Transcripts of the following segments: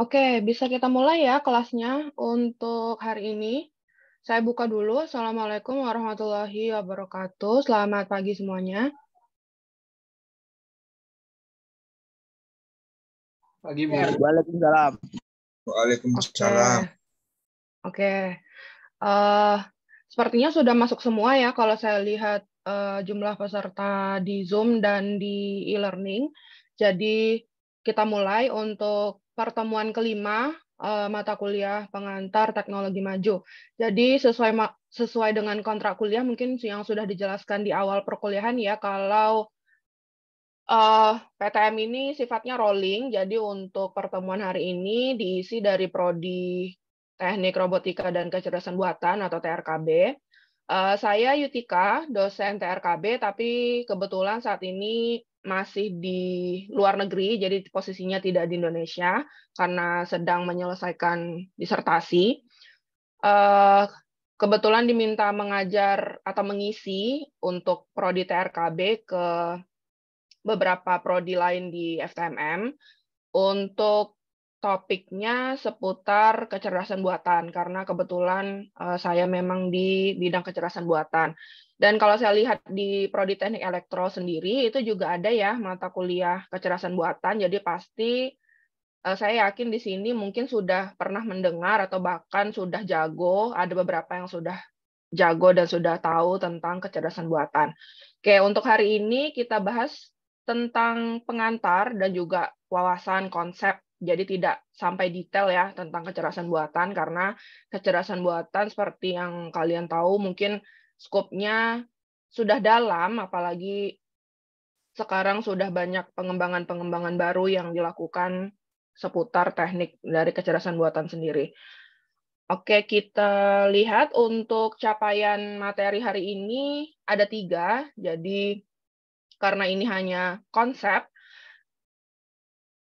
Oke, bisa kita mulai ya kelasnya untuk hari ini. Saya buka dulu. Assalamualaikum warahmatullahi wabarakatuh. Selamat pagi semuanya. Pagi, Bu. Waalaikumsalam. Waalaikumsalam. Oke. Okay. Uh, eh, sepertinya sudah masuk semua ya kalau saya lihat uh, jumlah peserta di Zoom dan di e-learning. Jadi kita mulai untuk pertemuan kelima uh, mata kuliah pengantar teknologi maju. Jadi sesuai sesuai dengan kontrak kuliah mungkin yang sudah dijelaskan di awal perkuliahan ya kalau uh, eh, PTM ini sifatnya rolling. Jadi untuk pertemuan hari ini diisi dari prodi Teknik Robotika dan Kecerdasan Buatan atau TRKB. Uh, eh, saya Yutika, dosen TRKB, tapi kebetulan saat ini masih di luar negeri, jadi posisinya tidak di Indonesia karena sedang menyelesaikan disertasi. Eh, kebetulan diminta mengajar atau mengisi untuk prodi TRKB ke beberapa prodi lain di FTMM. Untuk topiknya seputar kecerdasan buatan karena kebetulan uh, saya memang di bidang kecerdasan buatan. Dan kalau saya lihat di prodi teknik elektro sendiri itu juga ada ya mata kuliah kecerdasan buatan. Jadi pasti uh, saya yakin di sini mungkin sudah pernah mendengar atau bahkan sudah jago, ada beberapa yang sudah jago dan sudah tahu tentang kecerdasan buatan. Oke, untuk hari ini kita bahas tentang pengantar dan juga wawasan konsep jadi tidak sampai detail ya tentang kecerdasan buatan karena kecerdasan buatan seperti yang kalian tahu mungkin skopnya sudah dalam apalagi sekarang sudah banyak pengembangan-pengembangan baru yang dilakukan seputar teknik dari kecerdasan buatan sendiri. Oke, kita lihat untuk capaian materi hari ini ada tiga. Jadi karena ini hanya konsep,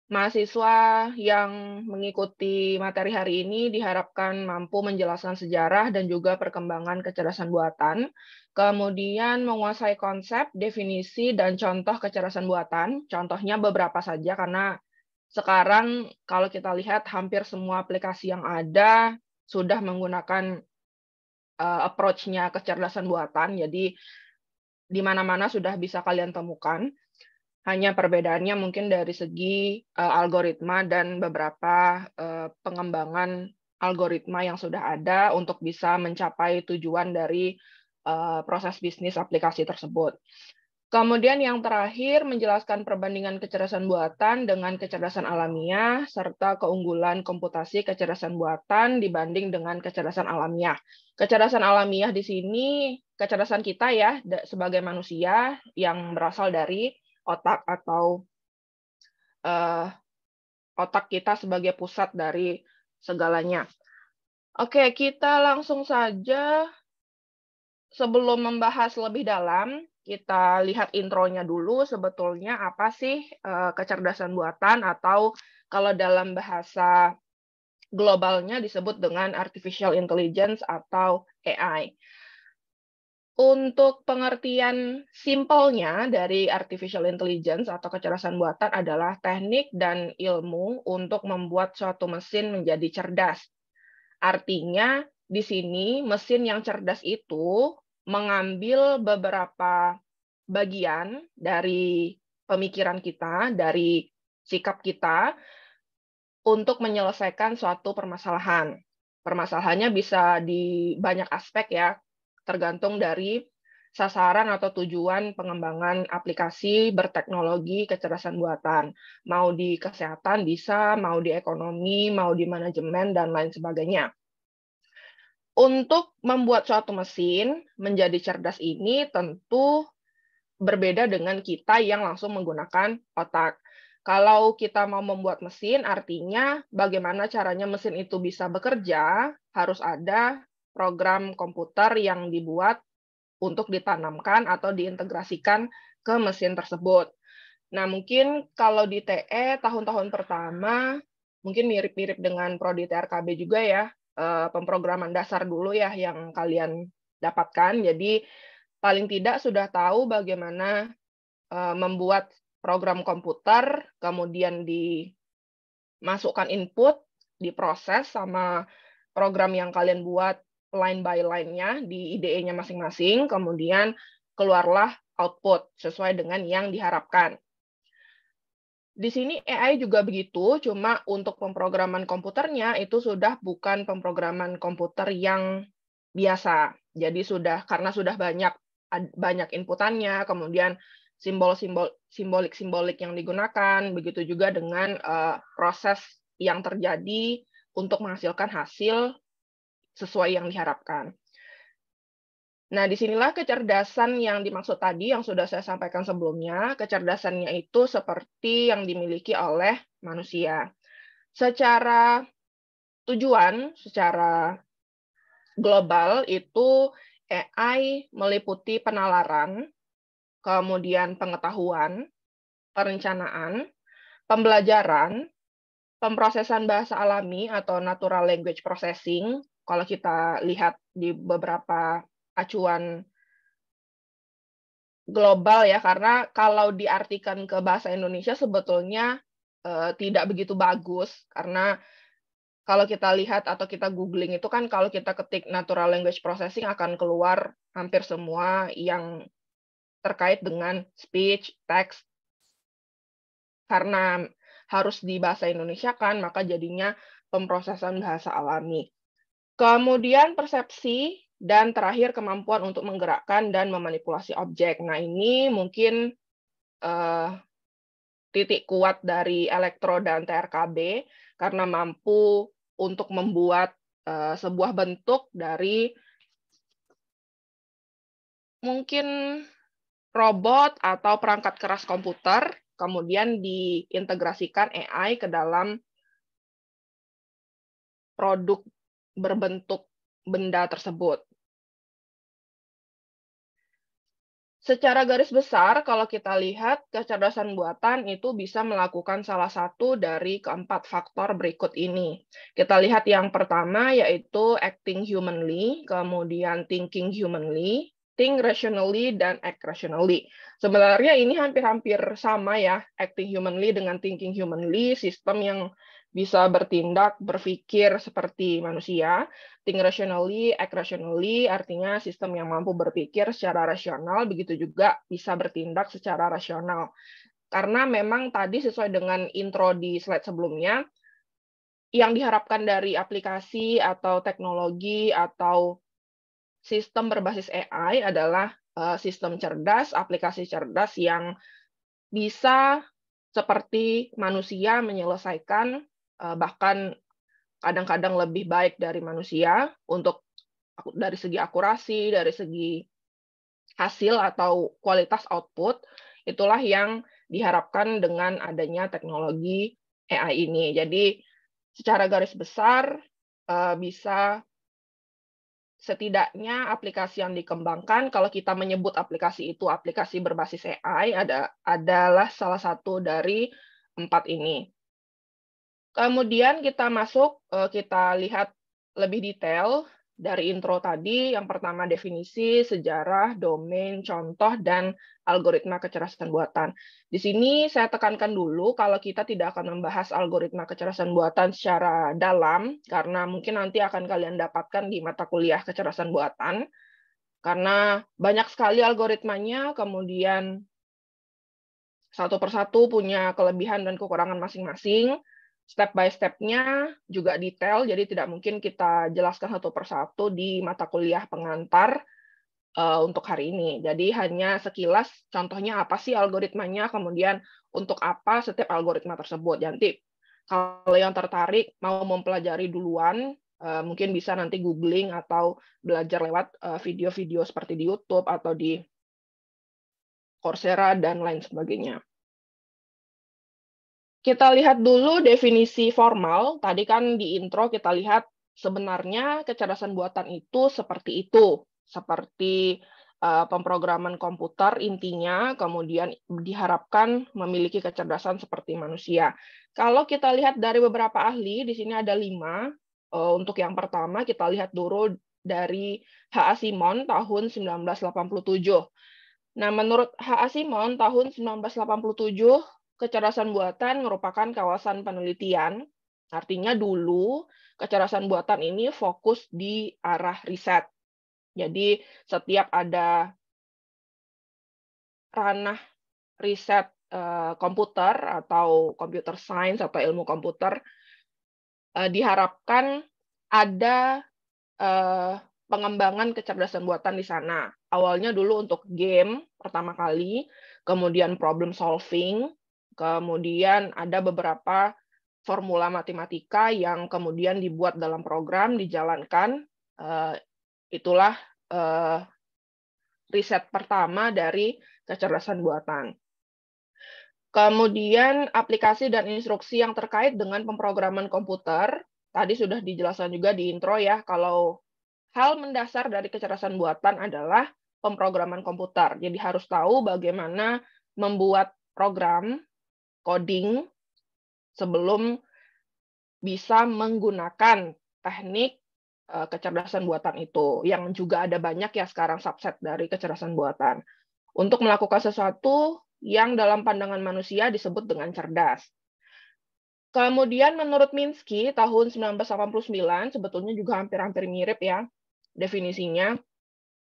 mahasiswa yang mengikuti materi hari ini diharapkan mampu menjelaskan sejarah dan juga perkembangan kecerdasan buatan, kemudian menguasai konsep, definisi, dan contoh kecerdasan buatan. Contohnya beberapa saja karena sekarang kalau kita lihat hampir semua aplikasi yang ada sudah menggunakan uh, approach-nya kecerdasan buatan. Jadi di mana-mana sudah bisa kalian temukan hanya perbedaannya mungkin dari segi uh, algoritma dan beberapa uh, pengembangan algoritma yang sudah ada untuk bisa mencapai tujuan dari uh, proses bisnis aplikasi tersebut. Kemudian yang terakhir menjelaskan perbandingan kecerdasan buatan dengan kecerdasan alamiah serta keunggulan komputasi kecerdasan buatan dibanding dengan kecerdasan alamiah. Kecerdasan alamiah di sini kecerdasan kita ya sebagai manusia yang berasal dari otak atau uh, otak kita sebagai pusat dari segalanya. Oke, kita langsung saja sebelum membahas lebih dalam, kita lihat intronya dulu sebetulnya apa sih uh, kecerdasan buatan atau kalau dalam bahasa globalnya disebut dengan artificial intelligence atau AI. Untuk pengertian simpelnya dari artificial intelligence atau kecerdasan buatan adalah teknik dan ilmu untuk membuat suatu mesin menjadi cerdas. Artinya di sini mesin yang cerdas itu mengambil beberapa bagian dari pemikiran kita, dari sikap kita untuk menyelesaikan suatu permasalahan. Permasalahannya bisa di banyak aspek ya, tergantung dari sasaran atau tujuan pengembangan aplikasi berteknologi kecerdasan buatan. Mau di kesehatan bisa, mau di ekonomi, mau di manajemen, dan lain sebagainya. Untuk membuat suatu mesin menjadi cerdas ini tentu berbeda dengan kita yang langsung menggunakan otak. Kalau kita mau membuat mesin, artinya bagaimana caranya mesin itu bisa bekerja, harus ada program komputer yang dibuat untuk ditanamkan atau diintegrasikan ke mesin tersebut. Nah, mungkin kalau di TE tahun-tahun pertama mungkin mirip-mirip dengan prodi TRKB juga ya, eh, pemrograman dasar dulu ya yang kalian dapatkan. Jadi paling tidak sudah tahu bagaimana eh, membuat program komputer, kemudian dimasukkan input, diproses sama program yang kalian buat line by line-nya di IDE-nya masing-masing, kemudian keluarlah output sesuai dengan yang diharapkan. Di sini AI juga begitu, cuma untuk pemrograman komputernya itu sudah bukan pemrograman komputer yang biasa. Jadi sudah karena sudah banyak banyak inputannya, kemudian simbol-simbol simbolik-simbolik yang digunakan, begitu juga dengan uh, proses yang terjadi untuk menghasilkan hasil sesuai yang diharapkan. Nah, disinilah kecerdasan yang dimaksud tadi yang sudah saya sampaikan sebelumnya, kecerdasannya itu seperti yang dimiliki oleh manusia. Secara tujuan, secara global itu AI meliputi penalaran, kemudian pengetahuan, perencanaan, pembelajaran, pemrosesan bahasa alami atau natural language processing, kalau kita lihat di beberapa acuan global ya, karena kalau diartikan ke bahasa Indonesia sebetulnya eh, tidak begitu bagus karena kalau kita lihat atau kita googling itu kan kalau kita ketik natural language processing akan keluar hampir semua yang terkait dengan speech, text. Karena harus di bahasa Indonesia kan, maka jadinya pemrosesan bahasa alami. Kemudian persepsi dan terakhir kemampuan untuk menggerakkan dan memanipulasi objek. Nah, ini mungkin uh, titik kuat dari elektro dan TRKB karena mampu untuk membuat uh, sebuah bentuk dari mungkin robot atau perangkat keras komputer kemudian diintegrasikan AI ke dalam produk berbentuk benda tersebut. Secara garis besar, kalau kita lihat, kecerdasan buatan itu bisa melakukan salah satu dari keempat faktor berikut ini. Kita lihat yang pertama, yaitu acting humanly, kemudian thinking humanly, think rationally, dan act rationally. Sebenarnya ini hampir-hampir sama ya, acting humanly dengan thinking humanly, sistem yang bisa bertindak, berpikir seperti manusia. Think rationally, act rationally, artinya sistem yang mampu berpikir secara rasional, begitu juga bisa bertindak secara rasional. Karena memang tadi sesuai dengan intro di slide sebelumnya, yang diharapkan dari aplikasi atau teknologi atau sistem berbasis AI adalah eh, sistem cerdas, aplikasi cerdas yang bisa seperti manusia menyelesaikan Eh, bahkan kadang-kadang lebih baik dari manusia untuk dari segi akurasi, dari segi hasil atau kualitas output, itulah yang diharapkan dengan adanya teknologi AI ini. Jadi secara garis besar eh, bisa setidaknya aplikasi yang dikembangkan kalau kita menyebut aplikasi itu aplikasi berbasis AI ada adalah salah satu dari empat ini. Kemudian kita masuk, eh, kita lihat lebih detail dari intro tadi, yang pertama definisi, sejarah, domain, contoh, dan algoritma kecerdasan buatan. Di sini saya tekankan dulu kalau kita tidak akan membahas algoritma kecerdasan buatan secara dalam, karena mungkin nanti akan kalian dapatkan di mata kuliah kecerdasan buatan, karena banyak sekali algoritmanya, kemudian satu persatu punya kelebihan dan kekurangan masing-masing, step by stepnya juga detail, jadi tidak mungkin kita jelaskan satu persatu di mata kuliah pengantar uh, untuk hari ini. Jadi hanya sekilas contohnya apa sih algoritmanya, kemudian untuk apa setiap algoritma tersebut. Nanti kalau yang tertarik mau mempelajari duluan, uh, mungkin bisa nanti googling atau belajar lewat eh, video-video uh, seperti di YouTube atau di Coursera dan lain sebagainya. Kita lihat dulu definisi formal. Tadi kan di intro kita lihat sebenarnya kecerdasan buatan itu seperti itu, seperti uh, pemrograman komputer intinya, kemudian diharapkan memiliki kecerdasan seperti manusia. Kalau kita lihat dari beberapa ahli, di sini ada lima. Uh, untuk yang pertama kita lihat dulu dari H.A. Simon tahun 1987. Nah, menurut H.A. Simon tahun 1987 kecerdasan buatan merupakan kawasan penelitian. Artinya dulu kecerdasan buatan ini fokus di arah riset. Jadi setiap ada ranah riset uh, komputer atau computer science atau ilmu komputer uh, diharapkan ada uh, pengembangan kecerdasan buatan di sana. Awalnya dulu untuk game pertama kali, kemudian problem solving, Kemudian ada beberapa formula matematika yang kemudian dibuat dalam program dijalankan. Eh, itulah eh, riset pertama dari kecerdasan buatan. Kemudian aplikasi dan instruksi yang terkait dengan pemrograman komputer. Tadi sudah dijelaskan juga di intro ya, kalau hal mendasar dari kecerdasan buatan adalah pemrograman komputer. Jadi harus tahu bagaimana membuat program coding sebelum bisa menggunakan teknik eh, kecerdasan buatan itu yang juga ada banyak ya sekarang subset dari kecerdasan buatan untuk melakukan sesuatu yang dalam pandangan manusia disebut dengan cerdas. Kemudian menurut Minsky tahun 1989 sebetulnya juga hampir-hampir mirip ya definisinya.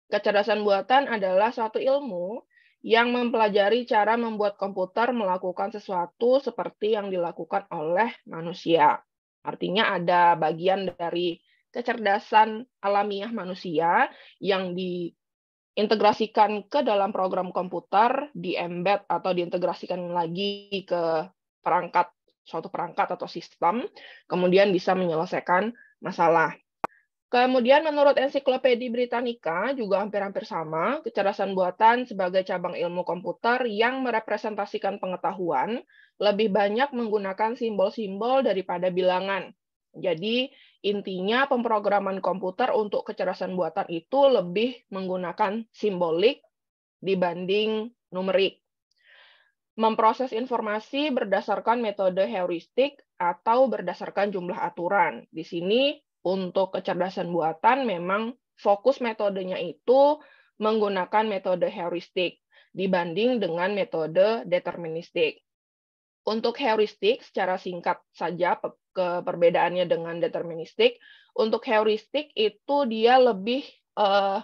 Kecerdasan buatan adalah suatu ilmu yang mempelajari cara membuat komputer melakukan sesuatu seperti yang dilakukan oleh manusia. Artinya ada bagian dari kecerdasan alamiah manusia yang diintegrasikan ke dalam program komputer, di embed atau diintegrasikan lagi ke perangkat suatu perangkat atau sistem, kemudian bisa menyelesaikan masalah. Kemudian menurut ensiklopedi Britannica juga hampir-hampir sama, kecerdasan buatan sebagai cabang ilmu komputer yang merepresentasikan pengetahuan lebih banyak menggunakan simbol-simbol daripada bilangan. Jadi intinya pemrograman komputer untuk kecerdasan buatan itu lebih menggunakan simbolik dibanding numerik. Memproses informasi berdasarkan metode heuristik atau berdasarkan jumlah aturan. Di sini untuk kecerdasan buatan memang fokus metodenya itu menggunakan metode heuristik dibanding dengan metode deterministik. Untuk heuristik secara singkat saja ke perbedaannya dengan deterministik, untuk heuristik itu dia lebih uh,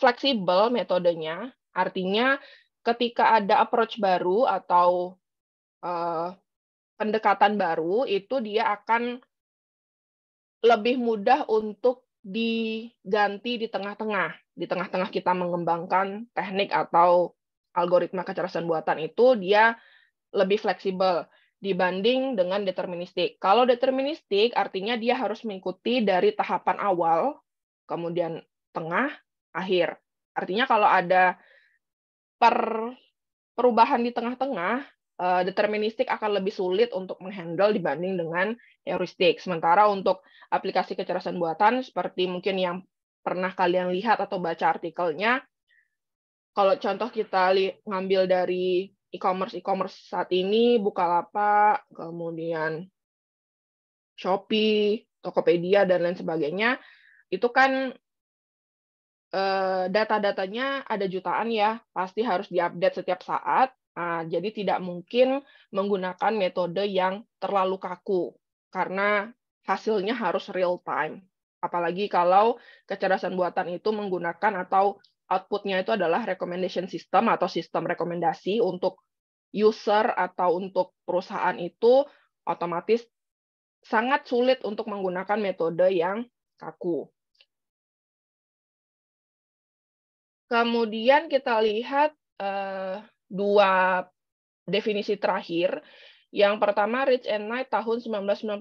fleksibel metodenya, artinya ketika ada approach baru atau uh, pendekatan baru itu dia akan lebih mudah untuk diganti di tengah-tengah, di tengah-tengah kita mengembangkan teknik atau algoritma kecerdasan buatan itu dia lebih fleksibel dibanding dengan deterministik. Kalau deterministik artinya dia harus mengikuti dari tahapan awal, kemudian tengah, akhir. Artinya kalau ada per perubahan di tengah-tengah Eh, deterministik akan lebih sulit untuk menghandle dibanding dengan heuristik. Sementara untuk aplikasi kecerdasan buatan seperti mungkin yang pernah kalian lihat atau baca artikelnya, kalau contoh kita ngambil dari e-commerce e-commerce saat ini Bukalapak, kemudian Shopee, Tokopedia dan lain sebagainya, itu kan eh, data-datanya ada jutaan ya, pasti harus diupdate setiap saat Nah, jadi tidak mungkin menggunakan metode yang terlalu kaku karena hasilnya harus real time. Apalagi kalau kecerdasan buatan itu menggunakan atau outputnya itu adalah recommendation system atau sistem rekomendasi untuk user atau untuk perusahaan itu otomatis sangat sulit untuk menggunakan metode yang kaku. Kemudian kita lihat eh, dua definisi terakhir. Yang pertama Rich and Knight tahun 1991.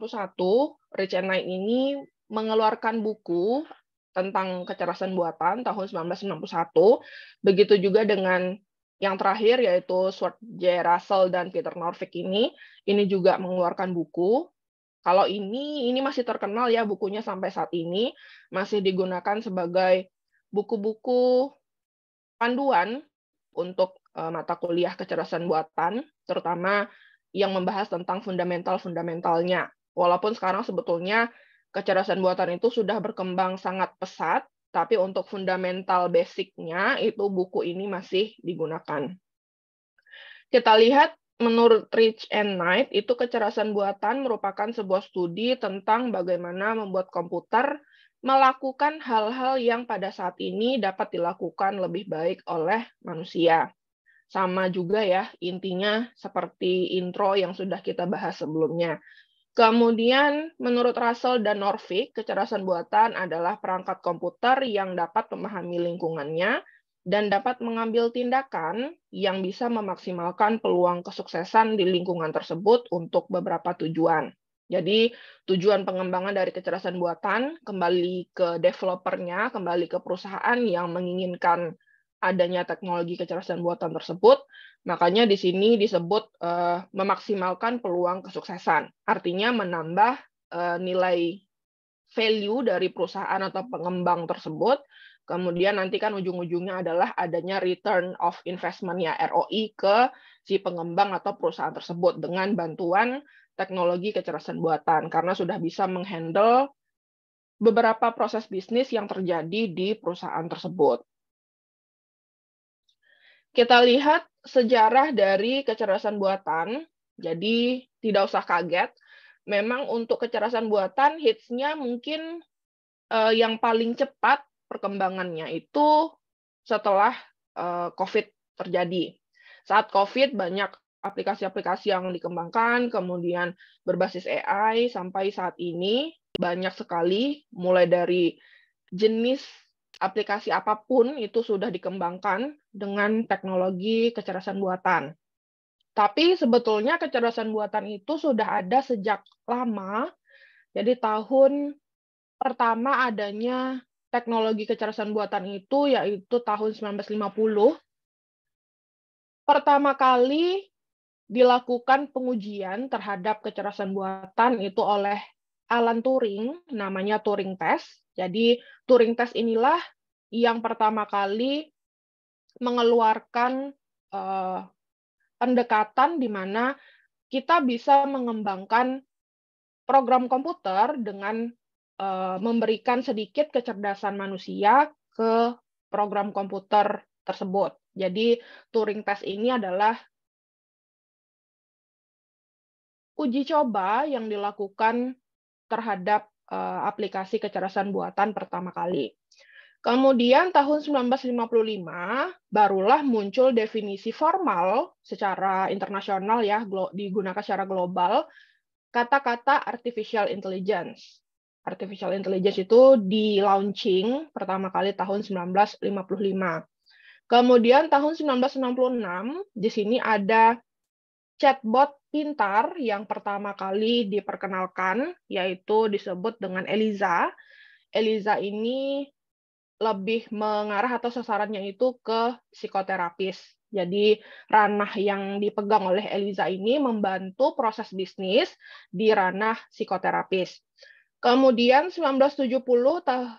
Rich and Knight ini mengeluarkan buku tentang kecerdasan buatan tahun 1991. Begitu juga dengan yang terakhir yaitu Sword J. Russell dan Peter Norvik ini, ini juga mengeluarkan buku. Kalau ini, ini masih terkenal ya bukunya sampai saat ini, masih digunakan sebagai buku-buku panduan untuk Eh, mata kuliah kecerdasan buatan, terutama yang membahas tentang fundamental-fundamentalnya. Walaupun sekarang sebetulnya kecerdasan buatan itu sudah berkembang sangat pesat, tapi untuk fundamental basicnya itu buku ini masih digunakan. Kita lihat menurut Rich and Knight, itu kecerdasan buatan merupakan sebuah studi tentang bagaimana membuat komputer melakukan hal-hal yang pada saat ini dapat dilakukan lebih baik oleh manusia sama juga ya intinya seperti intro yang sudah kita bahas sebelumnya. Kemudian menurut Russell dan Norvig kecerdasan buatan adalah perangkat komputer yang dapat memahami lingkungannya dan dapat mengambil tindakan yang bisa memaksimalkan peluang kesuksesan di lingkungan tersebut untuk beberapa tujuan. Jadi tujuan pengembangan dari kecerdasan buatan kembali ke developernya, kembali ke perusahaan yang menginginkan adanya teknologi kecerdasan buatan tersebut, makanya di sini disebut uh, memaksimalkan peluang kesuksesan. Artinya menambah uh, nilai value dari perusahaan atau pengembang tersebut, kemudian nanti kan ujung-ujungnya adalah adanya return of investment ya ROI ke si pengembang atau perusahaan tersebut dengan bantuan teknologi kecerdasan buatan karena sudah bisa menghandle beberapa proses bisnis yang terjadi di perusahaan tersebut. Kita lihat sejarah dari kecerdasan buatan. Jadi tidak usah kaget. Memang untuk kecerdasan buatan hitsnya mungkin uh, yang paling cepat perkembangannya itu setelah uh, COVID terjadi. Saat COVID banyak aplikasi-aplikasi yang dikembangkan, kemudian berbasis AI sampai saat ini banyak sekali mulai dari jenis aplikasi apapun itu sudah dikembangkan dengan teknologi kecerdasan buatan. Tapi sebetulnya kecerdasan buatan itu sudah ada sejak lama. Jadi tahun pertama adanya teknologi kecerdasan buatan itu yaitu tahun 1950. Pertama kali dilakukan pengujian terhadap kecerdasan buatan itu oleh Alan Turing, namanya Turing Test. Jadi Turing test inilah yang pertama kali mengeluarkan uh, pendekatan di mana kita bisa mengembangkan program komputer dengan uh, memberikan sedikit kecerdasan manusia ke program komputer tersebut. Jadi Turing test ini adalah uji coba yang dilakukan terhadap Eh, aplikasi kecerdasan buatan pertama kali. Kemudian tahun 1955 barulah muncul definisi formal secara internasional ya digunakan secara global kata-kata artificial intelligence. Artificial intelligence itu di launching pertama kali tahun 1955. Kemudian tahun 1966 di sini ada chatbot pintar yang pertama kali diperkenalkan, yaitu disebut dengan ELIZA. ELIZA ini lebih mengarah atau sasarannya itu ke psikoterapis. Jadi ranah yang dipegang oleh Eliza ini membantu proses bisnis di ranah psikoterapis. Kemudian 1970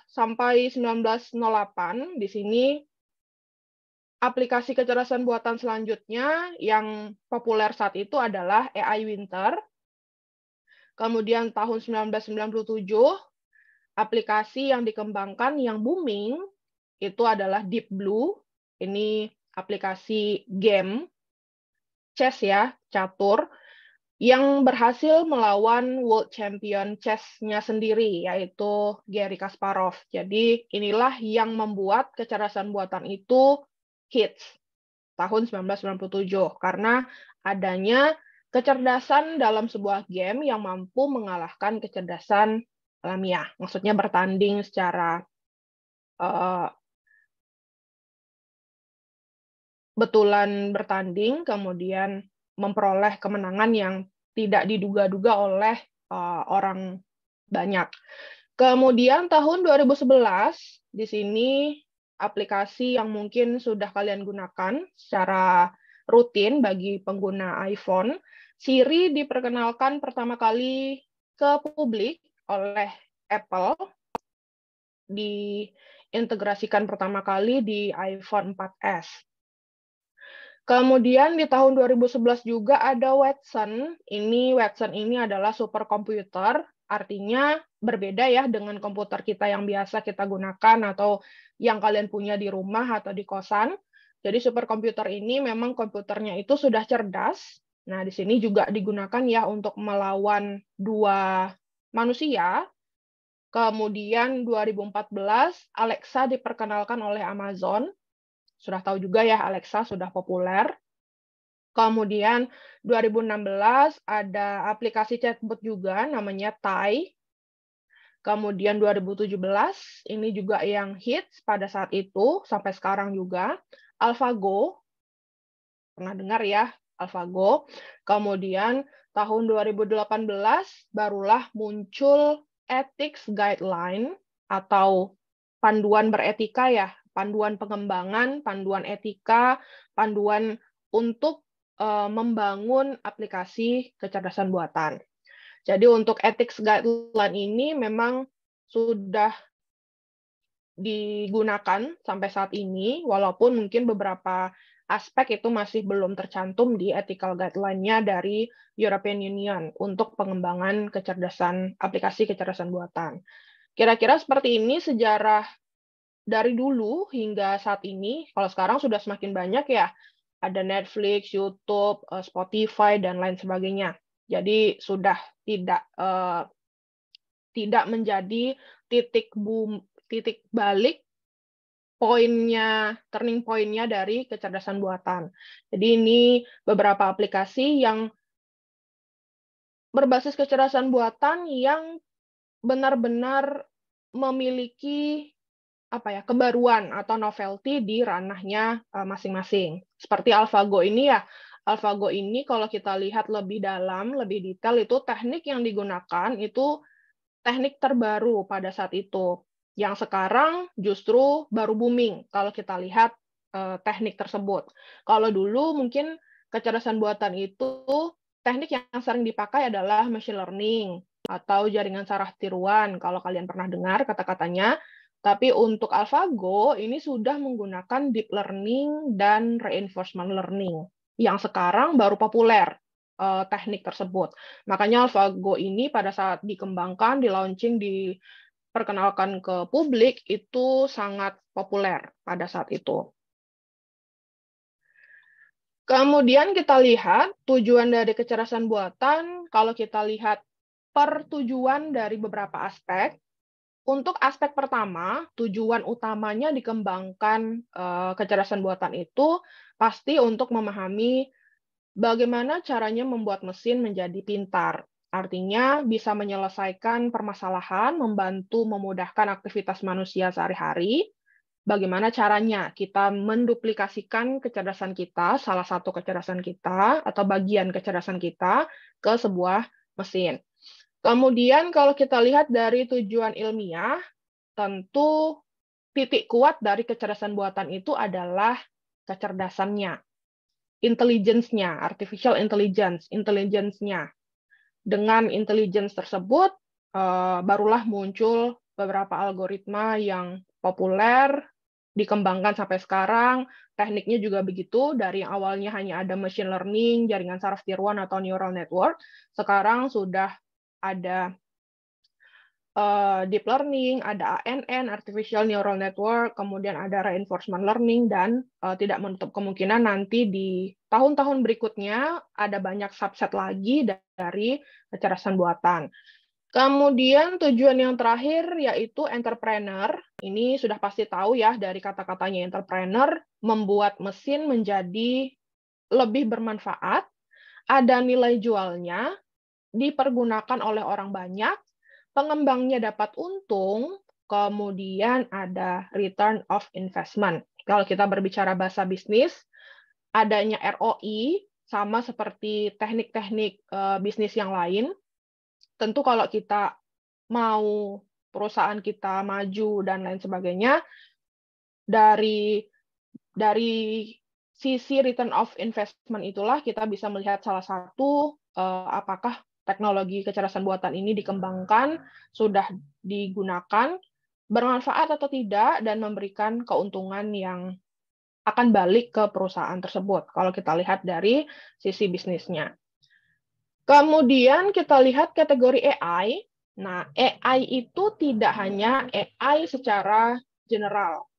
sampai 1908 di sini aplikasi kecerdasan buatan selanjutnya yang populer saat itu adalah AI Winter. Kemudian tahun 1997, aplikasi yang dikembangkan yang booming itu adalah Deep Blue. Ini aplikasi game chess ya, catur yang berhasil melawan world champion chess-nya sendiri yaitu Gary Kasparov. Jadi inilah yang membuat kecerdasan buatan itu hits tahun 1997 karena adanya kecerdasan dalam sebuah game yang mampu mengalahkan kecerdasan alamiah. Maksudnya bertanding secara uh, betulan bertanding, kemudian memperoleh kemenangan yang tidak diduga-duga oleh uh, orang banyak. Kemudian tahun 2011 di sini aplikasi yang mungkin sudah kalian gunakan secara rutin bagi pengguna iPhone. Siri diperkenalkan pertama kali ke publik oleh Apple diintegrasikan pertama kali di iPhone 4S. Kemudian di tahun 2011 juga ada Watson. Ini Watson ini adalah superkomputer, artinya berbeda ya dengan komputer kita yang biasa kita gunakan atau yang kalian punya di rumah atau di kosan. Jadi superkomputer ini memang komputernya itu sudah cerdas. Nah, di sini juga digunakan ya untuk melawan dua manusia. Kemudian 2014 Alexa diperkenalkan oleh Amazon. Sudah tahu juga ya Alexa sudah populer. Kemudian 2016 ada aplikasi chatbot juga namanya Tai. Kemudian 2017 ini juga yang hits pada saat itu sampai sekarang juga AlphaGo pernah dengar ya AlphaGo. Kemudian tahun 2018 barulah muncul Ethics Guideline atau panduan beretika ya, panduan pengembangan, panduan etika, panduan untuk eh, membangun aplikasi kecerdasan buatan. Jadi untuk ethics guideline ini memang sudah digunakan sampai saat ini, walaupun mungkin beberapa aspek itu masih belum tercantum di ethical guideline-nya dari European Union untuk pengembangan kecerdasan aplikasi kecerdasan buatan. Kira-kira seperti ini sejarah dari dulu hingga saat ini, kalau sekarang sudah semakin banyak ya, ada Netflix, YouTube, eh, Spotify, dan lain sebagainya. Jadi sudah tidak eh, tidak menjadi titik boom titik balik poinnya turning pointnya dari kecerdasan buatan. Jadi ini beberapa aplikasi yang berbasis kecerdasan buatan yang benar-benar memiliki apa ya kebaruan atau novelty di ranahnya eh, masing-masing. Seperti AlphaGo ini ya AlphaGo ini kalau kita lihat lebih dalam, lebih detail itu teknik yang digunakan itu teknik terbaru pada saat itu. Yang sekarang justru baru booming kalau kita lihat eh, teknik tersebut. Kalau dulu mungkin kecerdasan buatan itu teknik yang sering dipakai adalah machine learning atau jaringan saraf tiruan kalau kalian pernah dengar kata-katanya. Tapi untuk AlphaGo ini sudah menggunakan deep learning dan reinforcement learning yang sekarang baru populer uh, teknik tersebut. Makanya AlphaGo ini pada saat dikembangkan, di launching, diperkenalkan ke publik itu sangat populer pada saat itu. Kemudian kita lihat tujuan dari kecerdasan buatan, kalau kita lihat pertujuan dari beberapa aspek. Untuk aspek pertama, tujuan utamanya dikembangkan eh, kecerdasan buatan itu Pasti untuk memahami bagaimana caranya membuat mesin menjadi pintar. Artinya bisa menyelesaikan permasalahan, membantu memudahkan aktivitas manusia sehari-hari. Bagaimana caranya kita menduplikasikan kecerdasan kita, salah satu kecerdasan kita atau bagian kecerdasan kita ke sebuah mesin. Kemudian kalau kita lihat dari tujuan ilmiah, tentu titik kuat dari kecerdasan buatan itu adalah kecerdasannya, intelligence-nya, artificial intelligence, intelligence-nya. Dengan intelligence tersebut, eh, barulah muncul beberapa algoritma yang populer, dikembangkan sampai sekarang. Tekniknya juga begitu, dari awalnya hanya ada machine learning, jaringan saraf tiruan atau neural network, sekarang sudah ada Eh, deep learning, ada ANN, artificial neural network, kemudian ada reinforcement learning dan uh, tidak menutup kemungkinan nanti di tahun-tahun berikutnya ada banyak subset lagi dari kecerdasan buatan. Kemudian tujuan yang terakhir yaitu entrepreneur. Ini sudah pasti tahu ya dari kata-katanya entrepreneur, membuat mesin menjadi lebih bermanfaat, ada nilai jualnya, dipergunakan oleh orang banyak, pengembangnya dapat untung, kemudian ada return of investment. Kalau kita berbicara bahasa bisnis, adanya ROI sama seperti teknik-teknik eh, bisnis yang lain. Tentu kalau kita mau perusahaan kita maju dan lain sebagainya dari dari sisi return of investment itulah kita bisa melihat salah satu eh, apakah teknologi kecerdasan buatan ini dikembangkan, sudah digunakan, bermanfaat atau tidak, dan memberikan keuntungan yang akan balik ke perusahaan tersebut, kalau kita lihat dari sisi bisnisnya. Kemudian kita lihat kategori AI. Nah, AI itu tidak hanya AI secara general.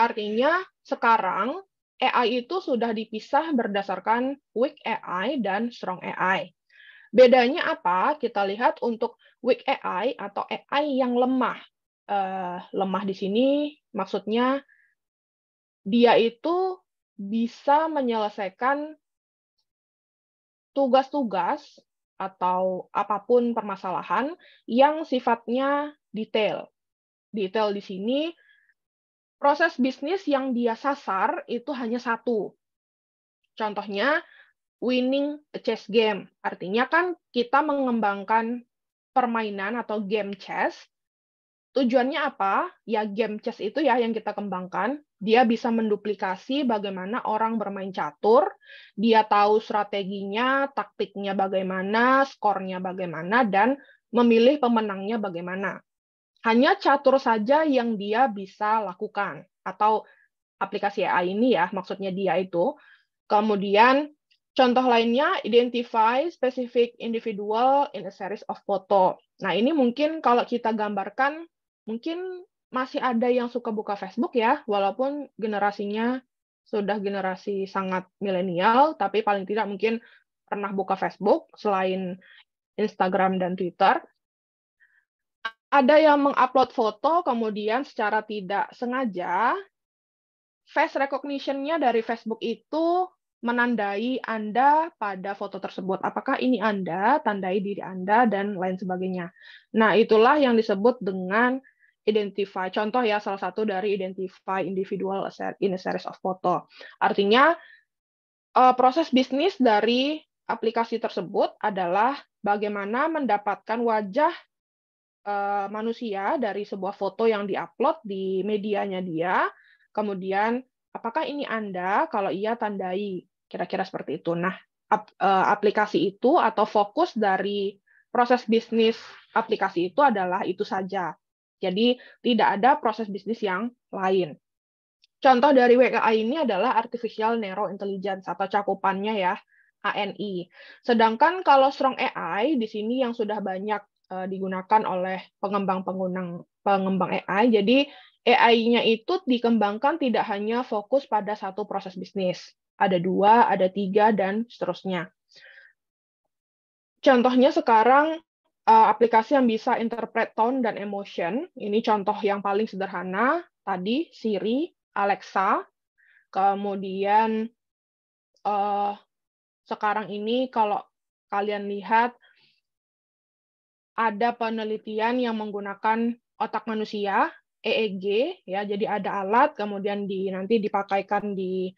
Artinya sekarang AI itu sudah dipisah berdasarkan weak AI dan strong AI. Bedanya apa? Kita lihat untuk weak AI atau AI yang lemah. Uh, lemah di sini maksudnya dia itu bisa menyelesaikan tugas-tugas atau apapun permasalahan yang sifatnya detail. Detail di sini proses bisnis yang dia sasar itu hanya satu. Contohnya winning chess game. Artinya kan kita mengembangkan permainan atau game chess. Tujuannya apa? Ya game chess itu ya yang kita kembangkan, dia bisa menduplikasi bagaimana orang bermain catur, dia tahu strateginya, taktiknya bagaimana, skornya bagaimana, dan memilih pemenangnya bagaimana. Hanya catur saja yang dia bisa lakukan, atau aplikasi AI ini ya, maksudnya dia itu. Kemudian Contoh lainnya, identify specific individual in a series of photo. Nah, ini mungkin kalau kita gambarkan, mungkin masih ada yang suka buka Facebook ya, walaupun generasinya sudah generasi sangat milenial, tapi paling tidak mungkin pernah buka Facebook selain Instagram dan Twitter. Ada yang mengupload foto, kemudian secara tidak sengaja, face recognition-nya dari Facebook itu menandai Anda pada foto tersebut. Apakah ini Anda, tandai diri Anda, dan lain sebagainya. Nah, itulah yang disebut dengan identify. Contoh ya, salah satu dari identify individual in a series of photo. Artinya, eh, proses bisnis dari aplikasi tersebut adalah bagaimana mendapatkan wajah eh, manusia dari sebuah foto yang diupload di medianya dia, kemudian apakah ini Anda? Kalau iya, tandai. Kira-kira seperti itu. Nah, ap, eh, aplikasi itu atau fokus dari proses bisnis aplikasi itu adalah itu saja. Jadi tidak ada proses bisnis yang lain. Contoh dari WKA ini adalah artificial neural intelligence atau cakupannya ya ANI. Sedangkan kalau strong AI di sini yang sudah banyak eh, digunakan oleh pengembang-pengembang pengembang AI. Jadi AI-nya itu dikembangkan tidak hanya fokus pada satu proses bisnis ada dua, ada tiga, dan seterusnya. Contohnya sekarang eh, aplikasi yang bisa interpret tone dan emotion. Ini contoh yang paling sederhana tadi Siri, Alexa, kemudian uh, sekarang ini kalau kalian lihat ada penelitian yang menggunakan otak manusia EEG ya jadi ada alat kemudian di nanti dipakaikan di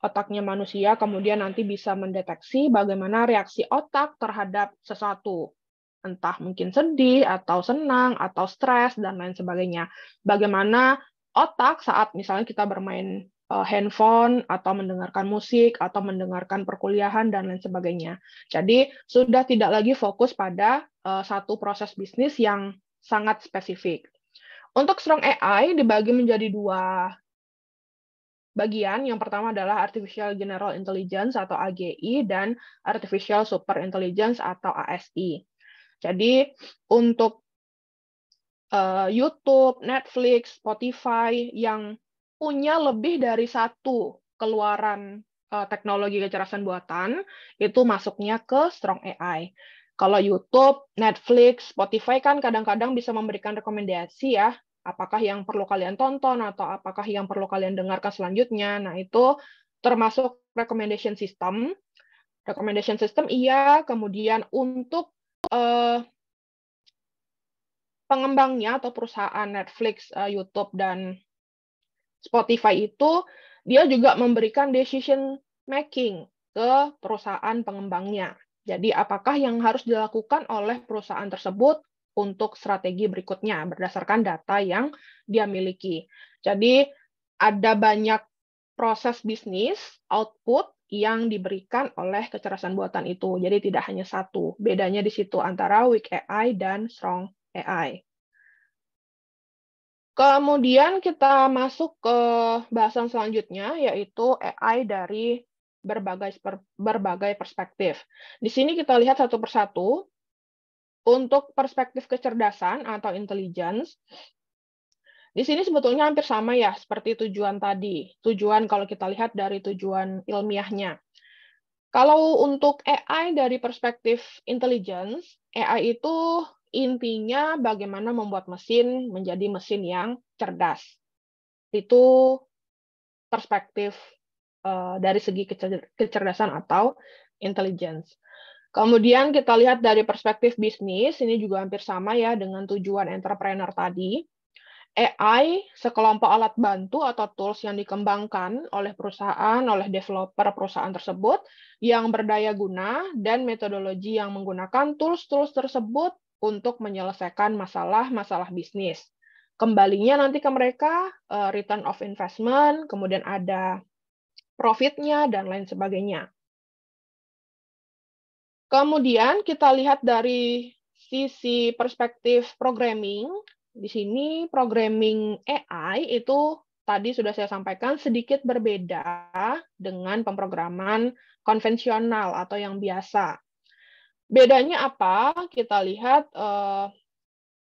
otaknya manusia kemudian nanti bisa mendeteksi bagaimana reaksi otak terhadap sesuatu. Entah mungkin sedih atau senang atau stres dan lain sebagainya. Bagaimana otak saat misalnya kita bermain eh, handphone atau mendengarkan musik atau mendengarkan perkuliahan dan lain sebagainya. Jadi sudah tidak lagi fokus pada eh, satu proses bisnis yang sangat spesifik. Untuk strong AI dibagi menjadi dua bagian. Yang pertama adalah Artificial General Intelligence atau AGI dan Artificial Super Intelligence atau ASI. Jadi untuk uh, YouTube, Netflix, Spotify yang punya lebih dari satu keluaran uh, teknologi kecerdasan buatan itu masuknya ke Strong AI. Kalau YouTube, Netflix, Spotify kan kadang-kadang bisa memberikan rekomendasi ya apakah yang perlu kalian tonton atau apakah yang perlu kalian dengarkan selanjutnya. Nah, itu termasuk recommendation system. Recommendation system iya, kemudian untuk eh, pengembangnya atau perusahaan Netflix, eh, YouTube dan Spotify itu dia juga memberikan decision making ke perusahaan pengembangnya. Jadi apakah yang harus dilakukan oleh perusahaan tersebut untuk strategi berikutnya berdasarkan data yang dia miliki. Jadi ada banyak proses bisnis output yang diberikan oleh kecerdasan buatan itu. Jadi tidak hanya satu. Bedanya di situ antara weak AI dan strong AI. Kemudian kita masuk ke bahasan selanjutnya yaitu AI dari berbagai berbagai perspektif. Di sini kita lihat satu persatu untuk perspektif kecerdasan atau intelligence, di sini sebetulnya hampir sama ya seperti tujuan tadi. Tujuan kalau kita lihat dari tujuan ilmiahnya. Kalau untuk AI dari perspektif intelligence, AI itu intinya bagaimana membuat mesin menjadi mesin yang cerdas. Itu perspektif eh, dari segi kecerdasan atau intelligence. Kemudian kita lihat dari perspektif bisnis, ini juga hampir sama ya dengan tujuan entrepreneur tadi. AI sekelompok alat bantu atau tools yang dikembangkan oleh perusahaan, oleh developer perusahaan tersebut yang berdaya guna dan metodologi yang menggunakan tools-tools tersebut untuk menyelesaikan masalah-masalah bisnis. Kembalinya nanti ke mereka eh, return of investment, kemudian ada profitnya dan lain sebagainya. Kemudian kita lihat dari sisi perspektif programming, di sini programming AI itu tadi sudah saya sampaikan sedikit berbeda dengan pemrograman konvensional atau yang biasa. Bedanya apa? Kita lihat eh,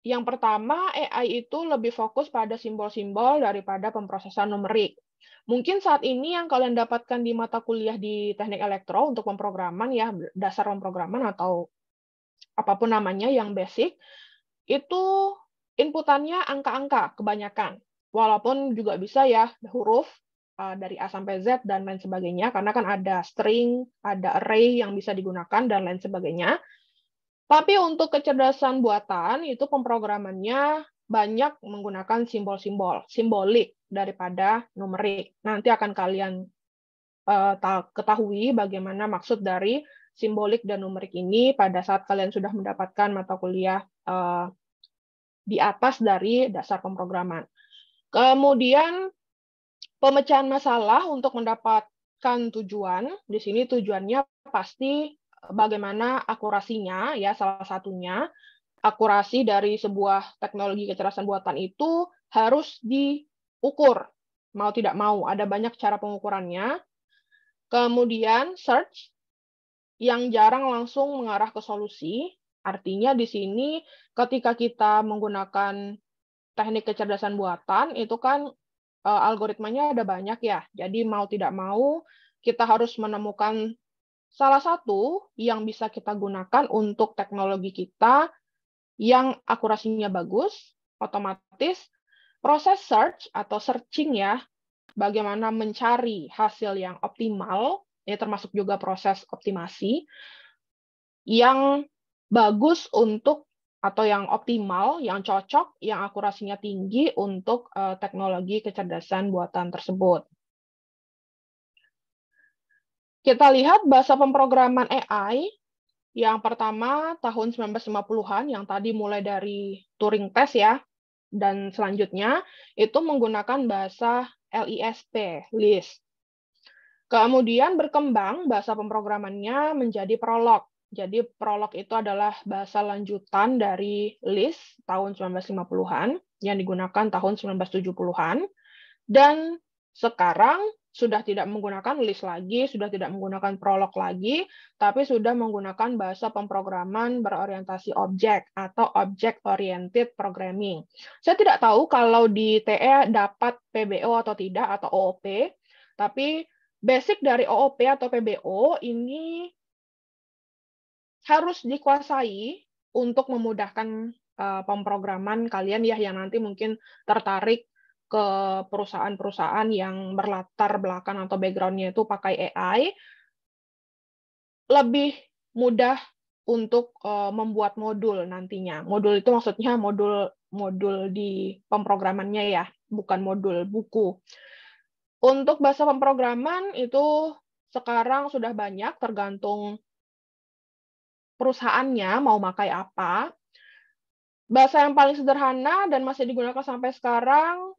yang pertama, AI itu lebih fokus pada simbol-simbol daripada pemrosesan numerik. Mungkin saat ini yang kalian dapatkan di mata kuliah di teknik elektro untuk pemrograman ya, dasar pemrograman atau apapun namanya yang basic, itu inputannya angka-angka kebanyakan. Walaupun juga bisa ya huruf dari A sampai Z dan lain sebagainya, karena kan ada string, ada array yang bisa digunakan dan lain sebagainya. Tapi untuk kecerdasan buatan itu pemrogramannya banyak menggunakan simbol-simbol, simbolik daripada numerik. Nanti akan kalian eh, ketahui bagaimana maksud dari simbolik dan numerik ini pada saat kalian sudah mendapatkan mata kuliah eh, di atas dari dasar pemrograman. Kemudian pemecahan masalah untuk mendapatkan tujuan, di sini tujuannya pasti bagaimana akurasinya ya salah satunya akurasi dari sebuah teknologi kecerdasan buatan itu harus diukur mau tidak mau ada banyak cara pengukurannya kemudian search yang jarang langsung mengarah ke solusi artinya di sini ketika kita menggunakan teknik kecerdasan buatan itu kan eh, algoritmanya ada banyak ya jadi mau tidak mau kita harus menemukan Salah satu yang bisa kita gunakan untuk teknologi kita yang akurasinya bagus, otomatis proses search atau searching ya, bagaimana mencari hasil yang optimal, ya termasuk juga proses optimasi, yang bagus untuk atau yang optimal, yang cocok, yang akurasinya tinggi untuk uh, teknologi kecerdasan buatan tersebut. Kita lihat bahasa pemrograman AI yang pertama tahun 1950-an yang tadi mulai dari Turing test ya dan selanjutnya itu menggunakan bahasa LISP, LISP. Kemudian berkembang bahasa pemrogramannya menjadi prolog. Jadi prolog itu adalah bahasa lanjutan dari LISP tahun 1950-an yang digunakan tahun 1970-an dan sekarang sudah tidak menggunakan list lagi, sudah tidak menggunakan prolog lagi, tapi sudah menggunakan bahasa pemrograman berorientasi objek atau object oriented programming. Saya tidak tahu kalau di TE dapat PBO atau tidak atau OOP, tapi basic dari OOP atau PBO ini harus dikuasai untuk memudahkan eh, pemrograman kalian ya yang nanti mungkin tertarik ke perusahaan-perusahaan yang berlatar belakang atau backgroundnya itu pakai AI, lebih mudah untuk uh, membuat modul nantinya. Modul itu maksudnya modul modul di pemrogramannya ya, bukan modul buku. Untuk bahasa pemrograman itu sekarang sudah banyak tergantung perusahaannya mau pakai apa. Bahasa yang paling sederhana dan masih digunakan sampai sekarang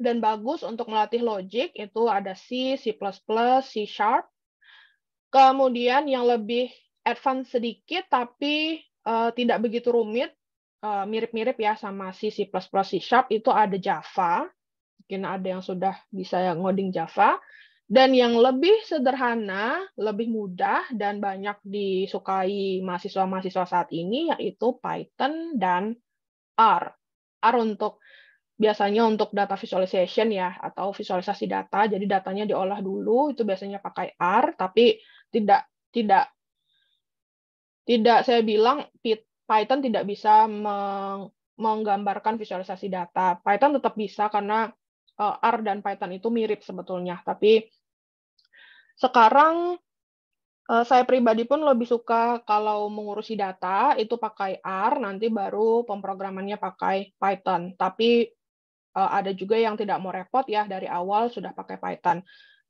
dan bagus untuk melatih logic itu ada C, C++, C Sharp. Kemudian yang lebih advance sedikit tapi uh, tidak begitu rumit, eh, mirip-mirip uh, ya sama C, C++, C Sharp itu ada Java. Mungkin ada yang sudah bisa ngoding Java. Dan yang lebih sederhana, lebih mudah, dan banyak disukai mahasiswa-mahasiswa saat ini, yaitu Python dan R. R untuk biasanya untuk data visualization ya atau visualisasi data. Jadi datanya diolah dulu itu biasanya pakai R tapi tidak tidak tidak saya bilang Python tidak bisa menggambarkan visualisasi data. Python tetap bisa karena eh, R dan Python itu mirip sebetulnya, tapi sekarang eh, saya pribadi pun lebih suka kalau mengurusi data itu pakai R, nanti baru pemrogramannya pakai Python. Tapi Eh, ada juga yang tidak mau repot ya dari awal sudah pakai Python.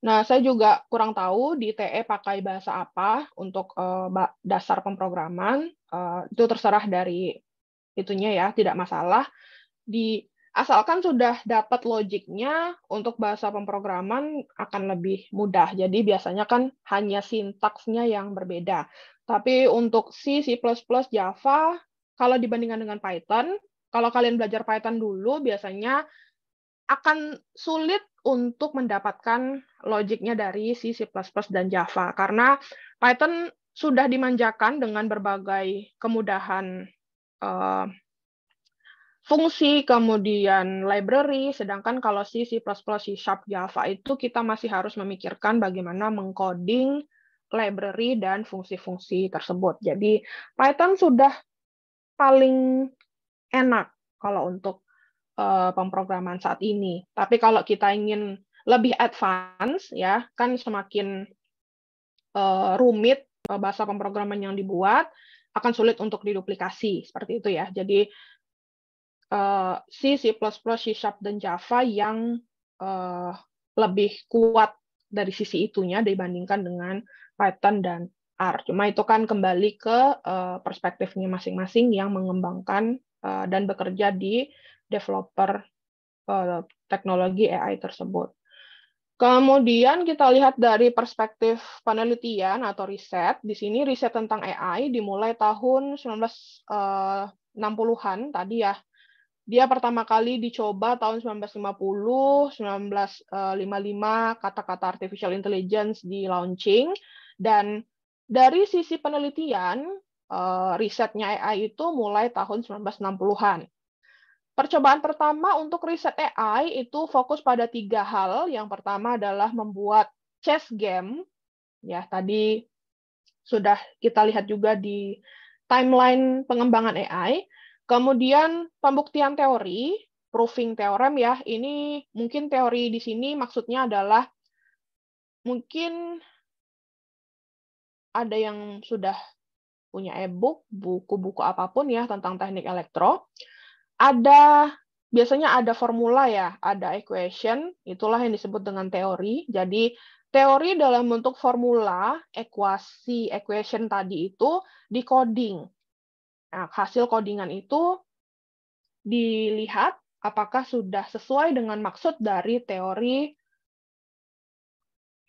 Nah, saya juga kurang tahu di TE pakai bahasa apa untuk uh, dasar pemrograman. Uh, itu terserah dari itunya ya, tidak masalah. Di asalkan sudah dapat logiknya untuk bahasa pemrograman akan lebih mudah. Jadi biasanya kan hanya sintaksnya yang berbeda. Tapi untuk C, C++, Java kalau dibandingkan dengan Python kalau kalian belajar Python dulu, biasanya akan sulit untuk mendapatkan logiknya dari C, C++ dan Java karena Python sudah dimanjakan dengan berbagai kemudahan uh, fungsi, kemudian library, sedangkan kalau si C++, C Sharp, Java itu kita masih harus memikirkan bagaimana mengcoding library dan fungsi-fungsi tersebut. Jadi Python sudah paling enak kalau untuk uh, pemrograman saat ini. Tapi kalau kita ingin lebih advance ya, kan semakin uh, rumit eh, bahasa pemrograman yang dibuat akan sulit untuk diduplikasi seperti itu ya. Jadi uh, C, C++, C Sharp dan Java yang uh, lebih kuat dari sisi itunya dibandingkan dengan Python dan R. Cuma itu kan kembali ke uh, perspektifnya masing-masing yang mengembangkan Eh, dan bekerja di developer eh, teknologi AI tersebut. Kemudian kita lihat dari perspektif penelitian atau riset. Di sini riset tentang AI dimulai tahun 1960-an eh, tadi ya. Dia pertama kali dicoba tahun 1950, 1955 kata-kata artificial intelligence di launching dan dari sisi penelitian Eh, risetnya AI itu mulai tahun 1960-an. Percobaan pertama untuk riset AI itu fokus pada tiga hal. Yang pertama adalah membuat chess game. Ya, tadi sudah kita lihat juga di timeline pengembangan AI. Kemudian pembuktian teori, proving theorem ya. Ini mungkin teori di sini maksudnya adalah mungkin ada yang sudah punya e-book, buku-buku apapun ya tentang teknik elektro. Ada biasanya ada formula ya, ada equation, itulah yang disebut dengan teori. Jadi teori dalam bentuk formula, ekuasi, equation tadi itu decoding. Nah, hasil codingan itu dilihat apakah sudah sesuai dengan maksud dari teori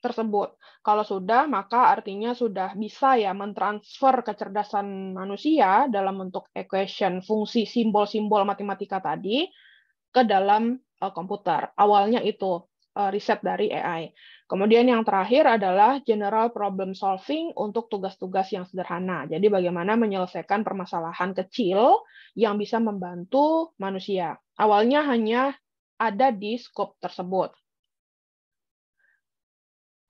tersebut. Kalau sudah, maka artinya sudah bisa ya mentransfer kecerdasan manusia dalam bentuk equation fungsi simbol-simbol matematika tadi ke dalam uh, komputer. Awalnya itu uh, riset dari AI. Kemudian yang terakhir adalah general problem solving untuk tugas-tugas yang sederhana. Jadi bagaimana menyelesaikan permasalahan kecil yang bisa membantu manusia. Awalnya hanya ada di scope tersebut.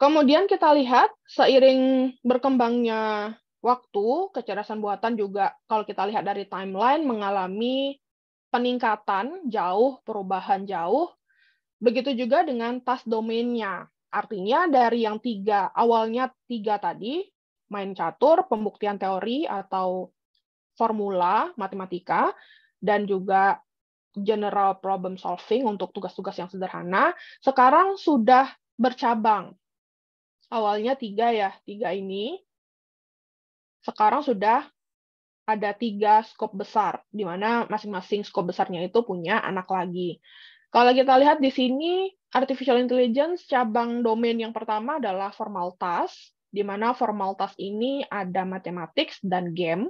Kemudian kita lihat seiring berkembangnya waktu, kecerdasan buatan juga kalau kita lihat dari timeline mengalami peningkatan jauh, perubahan jauh. Begitu juga dengan tas domainnya. Artinya dari yang tiga, awalnya tiga tadi, main catur, pembuktian teori atau formula matematika, dan juga general problem solving untuk tugas-tugas yang sederhana, sekarang sudah bercabang awalnya tiga ya, tiga ini. Sekarang sudah ada tiga skop besar, di mana masing-masing skop besarnya itu punya anak lagi. Kalau kita lihat di sini, artificial intelligence cabang domain yang pertama adalah formal task, di mana formal task ini ada matematik dan game.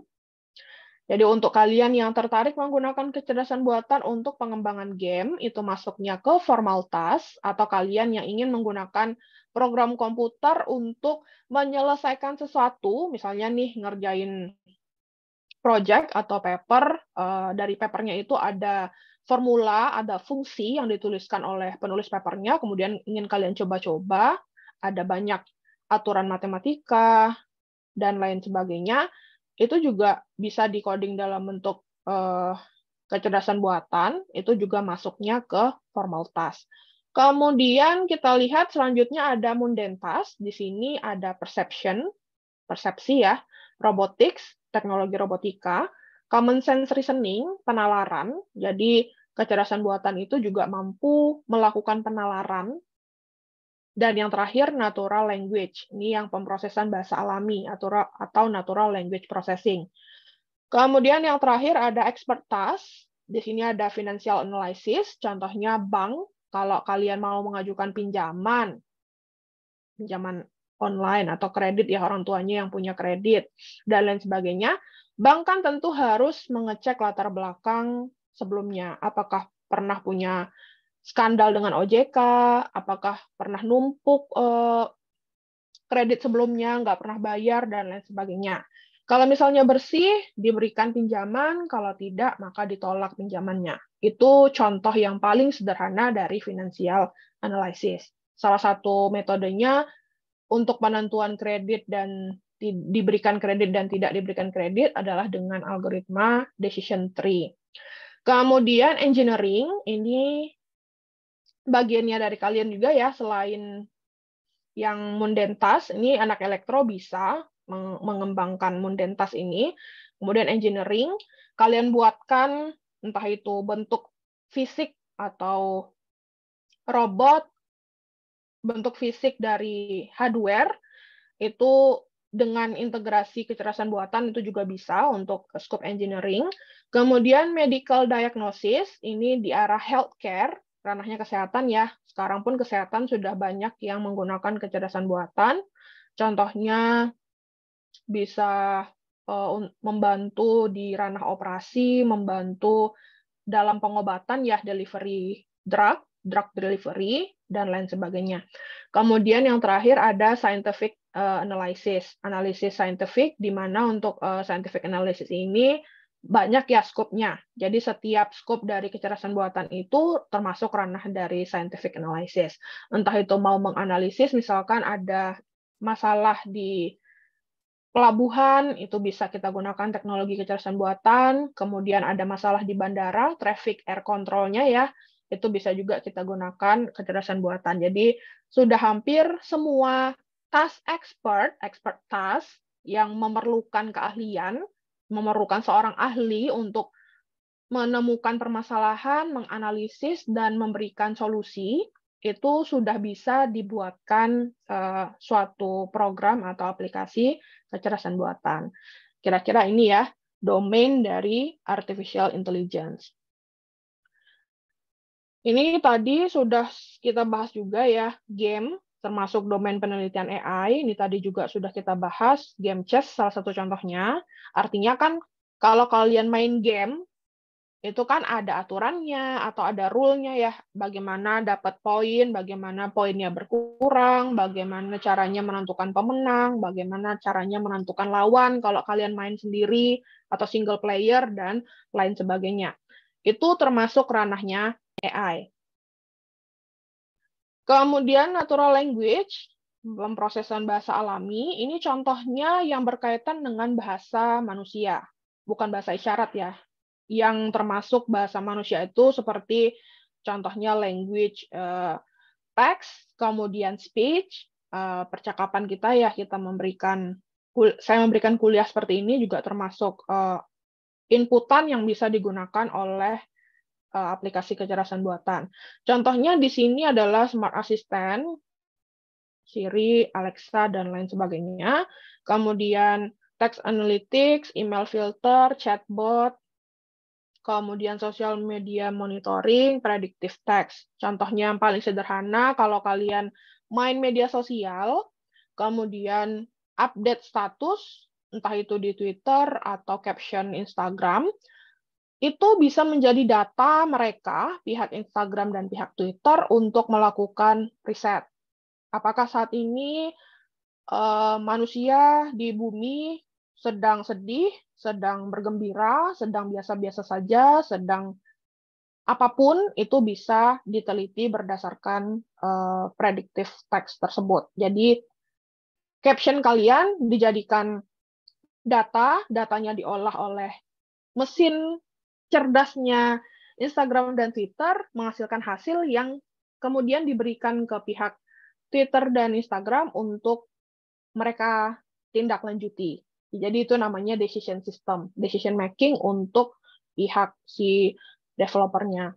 Jadi untuk kalian yang tertarik menggunakan kecerdasan buatan untuk pengembangan game, itu masuknya ke formal task, atau kalian yang ingin menggunakan program komputer untuk menyelesaikan sesuatu, misalnya nih ngerjain project atau paper, eh, dari papernya itu ada formula, ada fungsi yang dituliskan oleh penulis papernya, kemudian ingin kalian coba-coba, ada banyak aturan matematika, dan lain sebagainya itu juga bisa dikoding dalam bentuk uh, kecerdasan buatan, itu juga masuknya ke formal task. Kemudian kita lihat selanjutnya ada mundane task, di sini ada perception, persepsi ya, robotics, teknologi robotika, common sense reasoning, penalaran, jadi kecerdasan buatan itu juga mampu melakukan penalaran dan yang terakhir, natural language. Ini yang pemrosesan bahasa alami atau natural language processing. Kemudian yang terakhir ada expert task. Di sini ada financial analysis, contohnya bank. Kalau kalian mau mengajukan pinjaman, pinjaman online atau kredit ya orang tuanya yang punya kredit, dan lain sebagainya, bank kan tentu harus mengecek latar belakang sebelumnya. Apakah pernah punya skandal dengan OJK, apakah pernah numpuk eh, kredit sebelumnya, nggak pernah bayar, dan lain sebagainya. Kalau misalnya bersih, diberikan pinjaman, kalau tidak, maka ditolak pinjamannya. Itu contoh yang paling sederhana dari financial analysis. Salah satu metodenya untuk penentuan kredit dan diberikan kredit dan tidak diberikan kredit adalah dengan algoritma decision tree. Kemudian engineering ini bagiannya dari kalian juga ya selain yang mundentas ini anak elektro bisa mengembangkan mundentas ini kemudian engineering kalian buatkan entah itu bentuk fisik atau robot bentuk fisik dari hardware itu dengan integrasi kecerdasan buatan itu juga bisa untuk scope engineering. Kemudian medical diagnosis ini di arah healthcare ranahnya kesehatan ya. Sekarang pun kesehatan sudah banyak yang menggunakan kecerdasan buatan. Contohnya bisa eh, membantu di ranah operasi, membantu dalam pengobatan ya delivery drug, drug delivery dan lain sebagainya. Kemudian yang terakhir ada scientific eh, analysis, analisis scientific di mana untuk eh, scientific analysis ini banyak ya skopnya. Jadi setiap skop dari kecerdasan buatan itu termasuk ranah dari scientific analysis. Entah itu mau menganalisis misalkan ada masalah di pelabuhan itu bisa kita gunakan teknologi kecerdasan buatan, kemudian ada masalah di bandara, traffic air controlnya ya, itu bisa juga kita gunakan kecerdasan buatan. Jadi sudah hampir semua task expert, expert task yang memerlukan keahlian memerlukan seorang ahli untuk menemukan permasalahan, menganalisis, dan memberikan solusi, itu sudah bisa dibuatkan uh, suatu program atau aplikasi kecerdasan buatan. Kira-kira ini ya, domain dari artificial intelligence. Ini tadi sudah kita bahas juga ya, game termasuk domain penelitian AI, ini tadi juga sudah kita bahas, game chess salah satu contohnya. Artinya kan kalau kalian main game, itu kan ada aturannya atau ada rule-nya ya, bagaimana dapat poin, bagaimana poinnya berkurang, bagaimana caranya menentukan pemenang, bagaimana caranya menentukan lawan kalau kalian main sendiri atau single player dan lain sebagainya. Itu termasuk ranahnya AI. Kemudian natural language, pemrosesan bahasa alami, ini contohnya yang berkaitan dengan bahasa manusia, bukan bahasa isyarat ya. Yang termasuk bahasa manusia itu seperti contohnya language uh, text, kemudian speech, uh, percakapan kita ya kita memberikan saya memberikan kuliah seperti ini juga termasuk uh, inputan yang bisa digunakan oleh Eh, aplikasi kecerdasan buatan. Contohnya di sini adalah smart assistant, Siri, Alexa, dan lain sebagainya. Kemudian text analytics, email filter, chatbot, kemudian social media monitoring, predictive text. Contohnya yang paling sederhana, kalau kalian main media sosial, kemudian update status, entah itu di Twitter atau caption Instagram, itu bisa menjadi data mereka, pihak Instagram dan pihak Twitter, untuk melakukan riset. Apakah saat ini uh, manusia di bumi sedang sedih, sedang bergembira, sedang biasa-biasa saja, sedang apapun itu bisa diteliti berdasarkan uh, eh, predictive text tersebut. Jadi, caption kalian dijadikan data, datanya diolah oleh mesin cerdasnya Instagram dan Twitter menghasilkan hasil yang kemudian diberikan ke pihak Twitter dan Instagram untuk mereka tindak lanjuti. Jadi itu namanya decision system, decision making untuk pihak si developernya.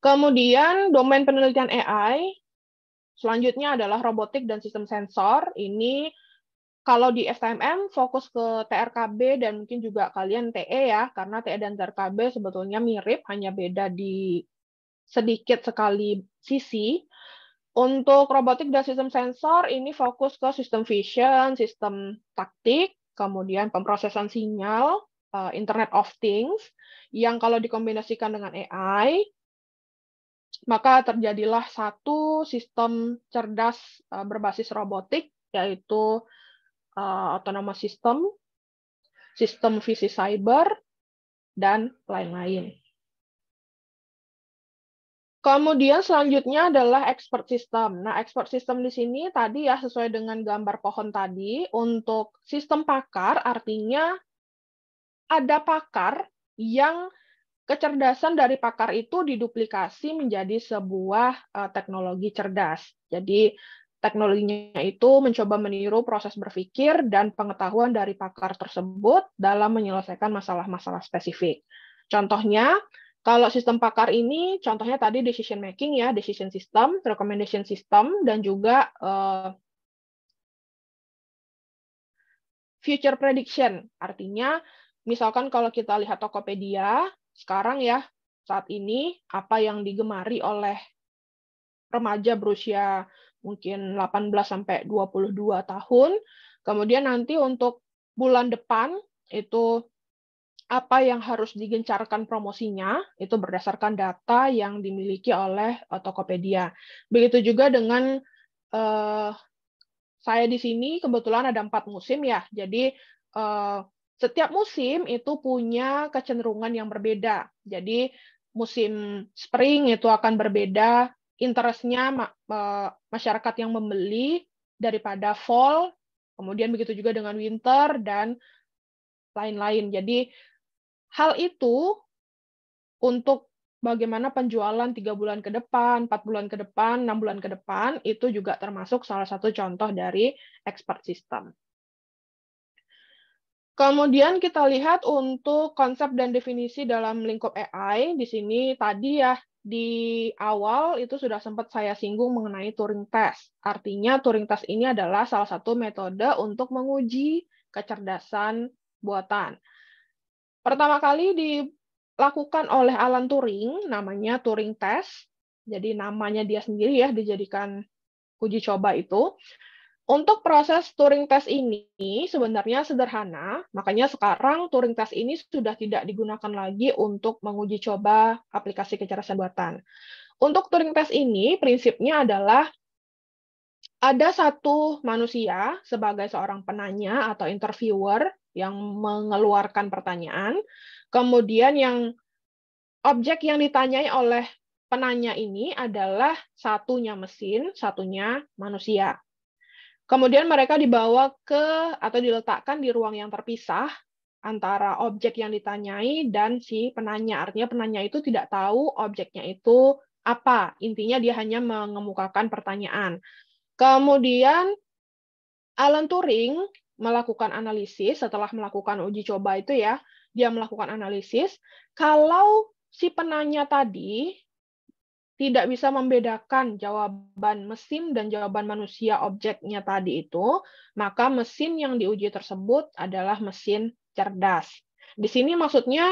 Kemudian domain penelitian AI selanjutnya adalah robotik dan sistem sensor. Ini kalau di FTMM fokus ke TRKB dan mungkin juga kalian TE ya, karena TE dan TRKB sebetulnya mirip, hanya beda di sedikit sekali sisi. Untuk robotik dan sistem sensor ini fokus ke sistem vision, sistem taktik, kemudian pemrosesan sinyal, eh, Internet of Things, yang kalau dikombinasikan dengan AI, maka terjadilah satu sistem cerdas eh, berbasis robotik, yaitu uh, autonomous system, sistem visi cyber, dan lain-lain. Kemudian selanjutnya adalah expert system. Nah, expert system di sini tadi ya sesuai dengan gambar pohon tadi, untuk sistem pakar artinya ada pakar yang kecerdasan dari pakar itu diduplikasi menjadi sebuah eh, teknologi cerdas. Jadi Teknologinya itu mencoba meniru proses berpikir dan pengetahuan dari pakar tersebut dalam menyelesaikan masalah-masalah spesifik. Contohnya, kalau sistem pakar ini, contohnya tadi decision making ya, decision system, recommendation system, dan juga uh, future prediction. Artinya, misalkan kalau kita lihat Tokopedia, sekarang ya, saat ini, apa yang digemari oleh remaja berusia mungkin 18 sampai 22 tahun. Kemudian nanti untuk bulan depan itu apa yang harus digencarkan promosinya itu berdasarkan data yang dimiliki oleh eh, Tokopedia. Begitu juga dengan eh, saya di sini kebetulan ada empat musim ya, jadi eh, setiap musim itu punya kecenderungan yang berbeda. Jadi musim spring itu akan berbeda interestnya ma masyarakat yang membeli daripada fall, kemudian begitu juga dengan winter dan lain-lain. Jadi hal itu untuk bagaimana penjualan tiga bulan ke depan, empat bulan ke depan, enam bulan ke depan itu juga termasuk salah satu contoh dari expert system. Kemudian kita lihat untuk konsep dan definisi dalam lingkup AI di sini tadi ya di awal itu sudah sempat saya singgung mengenai Turing test. Artinya Turing test ini adalah salah satu metode untuk menguji kecerdasan buatan. Pertama kali dilakukan oleh Alan Turing, namanya Turing test. Jadi namanya dia sendiri ya dijadikan uji coba itu. Untuk proses Turing test ini sebenarnya sederhana, makanya sekarang Turing test ini sudah tidak digunakan lagi untuk menguji coba aplikasi kecerdasan buatan. Untuk Turing test ini prinsipnya adalah ada satu manusia sebagai seorang penanya atau interviewer yang mengeluarkan pertanyaan, kemudian yang objek yang ditanyai oleh penanya ini adalah satunya mesin, satunya manusia. Kemudian mereka dibawa ke atau diletakkan di ruang yang terpisah antara objek yang ditanyai dan si penanya. Artinya penanya itu tidak tahu objeknya itu apa. Intinya dia hanya mengemukakan pertanyaan. Kemudian Alan Turing melakukan analisis setelah melakukan uji coba itu ya, dia melakukan analisis kalau si penanya tadi tidak bisa membedakan jawaban mesin dan jawaban manusia objeknya tadi itu, maka mesin yang diuji tersebut adalah mesin cerdas. Di sini maksudnya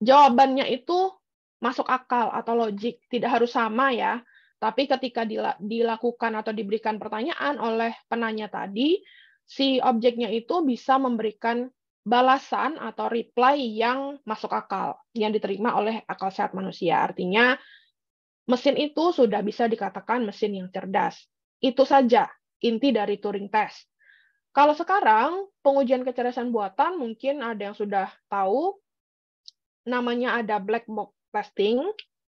jawabannya itu masuk akal atau logik, tidak harus sama ya. Tapi ketika dilakukan atau diberikan pertanyaan oleh penanya tadi, si objeknya itu bisa memberikan balasan atau reply yang masuk akal, yang diterima oleh akal sehat manusia. Artinya, mesin itu sudah bisa dikatakan mesin yang cerdas. Itu saja inti dari Turing test. Kalau sekarang, pengujian kecerdasan buatan mungkin ada yang sudah tahu, namanya ada black box testing,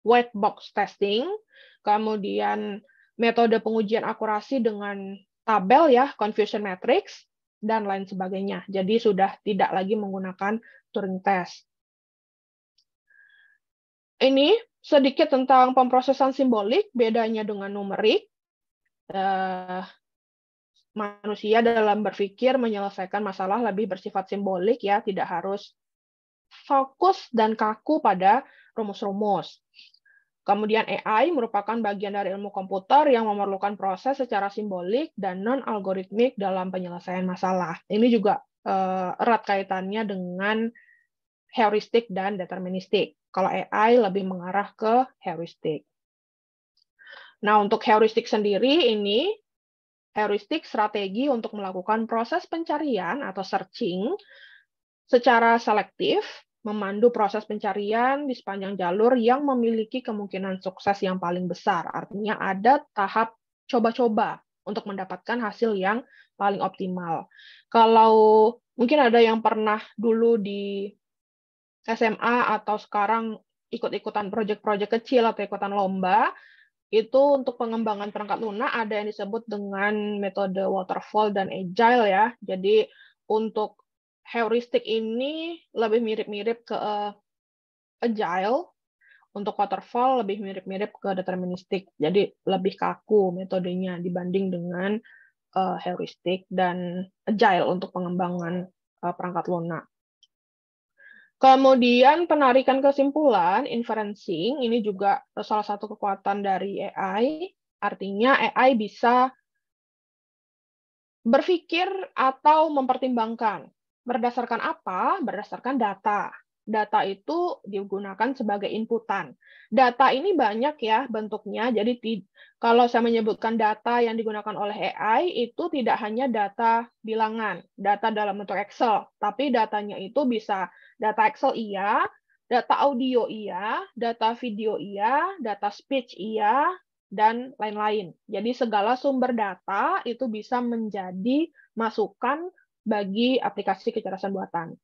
white box testing, kemudian metode pengujian akurasi dengan tabel ya, confusion matrix, dan lain sebagainya. Jadi sudah tidak lagi menggunakan Turing test. Ini sedikit tentang pemrosesan simbolik, bedanya dengan numerik. Eh, manusia dalam berpikir menyelesaikan masalah lebih bersifat simbolik ya, tidak harus fokus dan kaku pada rumus-rumus. Kemudian AI merupakan bagian dari ilmu komputer yang memerlukan proses secara simbolik dan non-algoritmik dalam penyelesaian masalah. Ini juga eh, erat kaitannya dengan heuristik dan deterministik. Kalau AI lebih mengarah ke heuristik. Nah, untuk heuristik sendiri ini heuristik strategi untuk melakukan proses pencarian atau searching secara selektif memandu proses pencarian di sepanjang jalur yang memiliki kemungkinan sukses yang paling besar. Artinya ada tahap coba-coba untuk mendapatkan hasil yang paling optimal. Kalau mungkin ada yang pernah dulu di SMA atau sekarang ikut-ikutan proyek-proyek kecil atau ikutan lomba, itu untuk pengembangan perangkat lunak ada yang disebut dengan metode waterfall dan agile ya. Jadi untuk heuristik ini lebih mirip-mirip ke eh, agile, untuk waterfall lebih mirip-mirip ke deterministik, jadi lebih kaku metodenya dibanding dengan uh, heuristik dan agile untuk pengembangan uh, perangkat lunak. Kemudian penarikan kesimpulan, inferencing, ini juga salah satu kekuatan dari AI, artinya AI bisa berpikir atau mempertimbangkan Berdasarkan apa? Berdasarkan data. Data itu digunakan sebagai inputan. Data ini banyak ya bentuknya. Jadi kalau saya menyebutkan data yang digunakan oleh AI itu tidak hanya data bilangan, data dalam bentuk Excel, tapi datanya itu bisa data Excel iya, data audio iya, data video iya, data speech iya, dan lain-lain. Jadi segala sumber data itu bisa menjadi masukan bagi aplikasi kecerdasan buatan.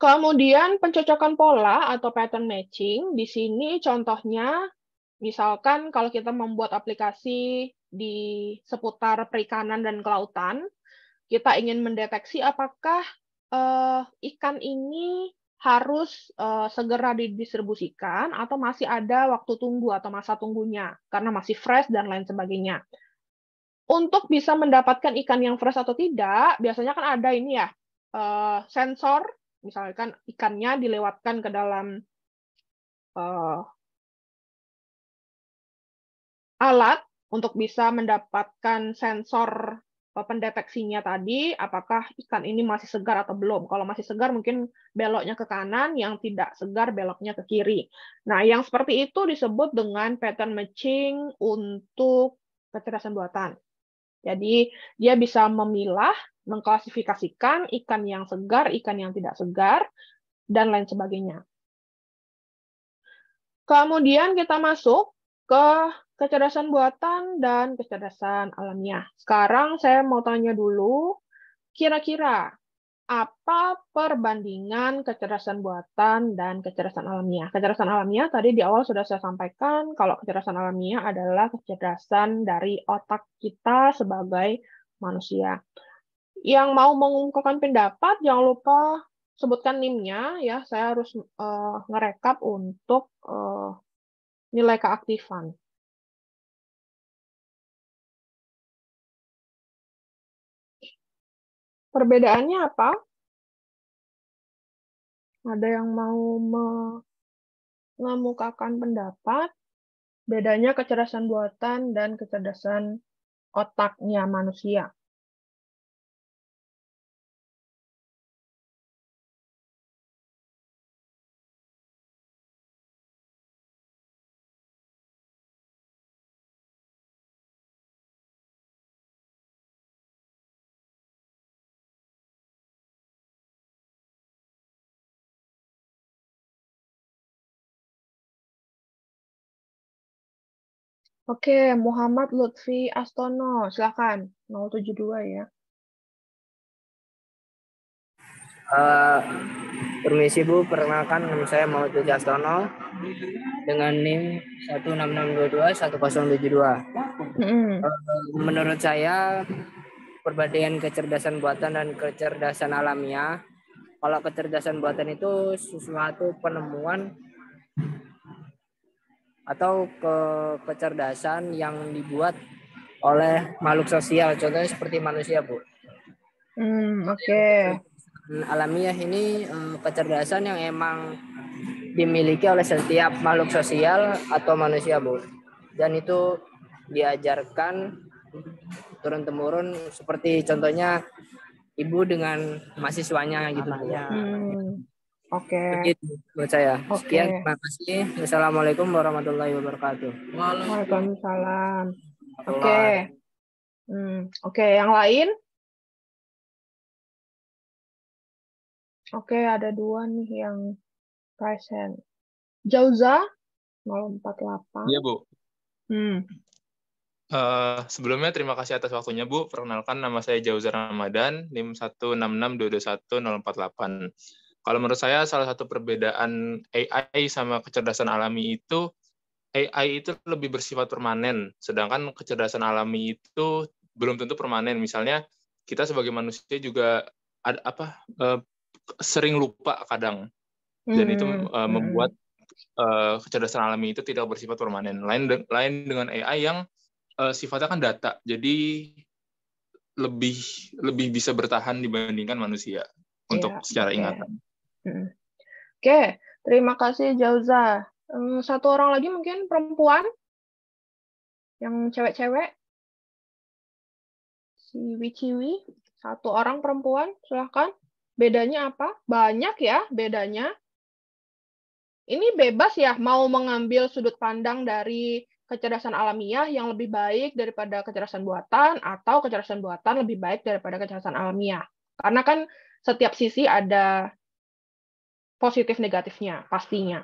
Kemudian pencocokan pola atau pattern matching, di sini contohnya misalkan kalau kita membuat aplikasi di seputar perikanan dan kelautan, kita ingin mendeteksi apakah uh, ikan ini harus uh, segera didistribusikan atau masih ada waktu tunggu atau masa tunggunya karena masih fresh dan lain sebagainya. Untuk bisa mendapatkan ikan yang fresh atau tidak, biasanya kan ada ini ya, eh, sensor, misalkan ikannya dilewatkan ke dalam eh, alat untuk bisa mendapatkan sensor eh, pendeteksinya tadi, apakah ikan ini masih segar atau belum. Kalau masih segar mungkin beloknya ke kanan, yang tidak segar beloknya ke kiri. Nah, yang seperti itu disebut dengan pattern matching untuk kecerdasan buatan. Jadi dia bisa memilah, mengklasifikasikan ikan yang segar, ikan yang tidak segar, dan lain sebagainya. Kemudian kita masuk ke kecerdasan buatan dan kecerdasan alamiah. Sekarang saya mau tanya dulu, kira-kira apa perbandingan kecerdasan buatan dan kecerdasan alamiah? Kecerdasan alamiah tadi di awal sudah saya sampaikan, kalau kecerdasan alamiah adalah kecerdasan dari otak kita sebagai manusia. Yang mau mengungkapkan pendapat, jangan lupa sebutkan NIM-nya ya. Saya harus uh, ngerekap untuk uh, nilai keaktifan. Perbedaannya apa? Ada yang mau mengemukakan pendapat, bedanya kecerdasan buatan dan kecerdasan otaknya manusia. Oke, Muhammad Lutfi Astono, silakan 072 ya. Uh, permisi Bu, perkenalkan nama saya Muhammad Lutfi Astono dengan NIM 16622172. Mm uh, menurut saya perbedaan kecerdasan buatan dan kecerdasan alamiah. Kalau kecerdasan buatan itu sesuatu penemuan atau ke kecerdasan yang dibuat oleh makhluk sosial contohnya seperti manusia bu. Hmm oke. Okay. Alamiah ini eh, kecerdasan yang emang dimiliki oleh setiap makhluk sosial atau manusia bu dan itu diajarkan turun temurun seperti contohnya ibu dengan mahasiswanya gitu bu. Hmm. Oke. Okay. Begitu buat saya. Okay. Sekian, terima kasih. Wassalamualaikum warahmatullahi wabarakatuh. Waalaikumsalam. Oke. Okay. Hmm, oke, okay. yang lain? Oke, okay, ada dua nih yang present. Jauza 048. Iya, Bu. Hmm. Uh, sebelumnya terima kasih atas waktunya Bu. Perkenalkan nama saya Jauza Ramadan, NIM 166221048. Kalau menurut saya salah satu perbedaan AI sama kecerdasan alami itu AI itu lebih bersifat permanen, sedangkan kecerdasan alami itu belum tentu permanen. Misalnya kita sebagai manusia juga ada apa uh, sering lupa kadang, dan itu uh, membuat uh, kecerdasan alami itu tidak bersifat permanen. Lain de lain dengan AI yang uh, sifatnya kan data, jadi lebih lebih bisa bertahan dibandingkan manusia untuk yeah, secara ingatan. Yeah. Oke, terima kasih Jauza. Satu orang lagi mungkin perempuan yang cewek-cewek. Si Wiciwi, satu orang perempuan, silahkan. Bedanya apa? Banyak ya bedanya. Ini bebas ya, mau mengambil sudut pandang dari kecerdasan alamiah yang lebih baik daripada kecerdasan buatan atau kecerdasan buatan lebih baik daripada kecerdasan alamiah. Karena kan setiap sisi ada positif negatifnya pastinya.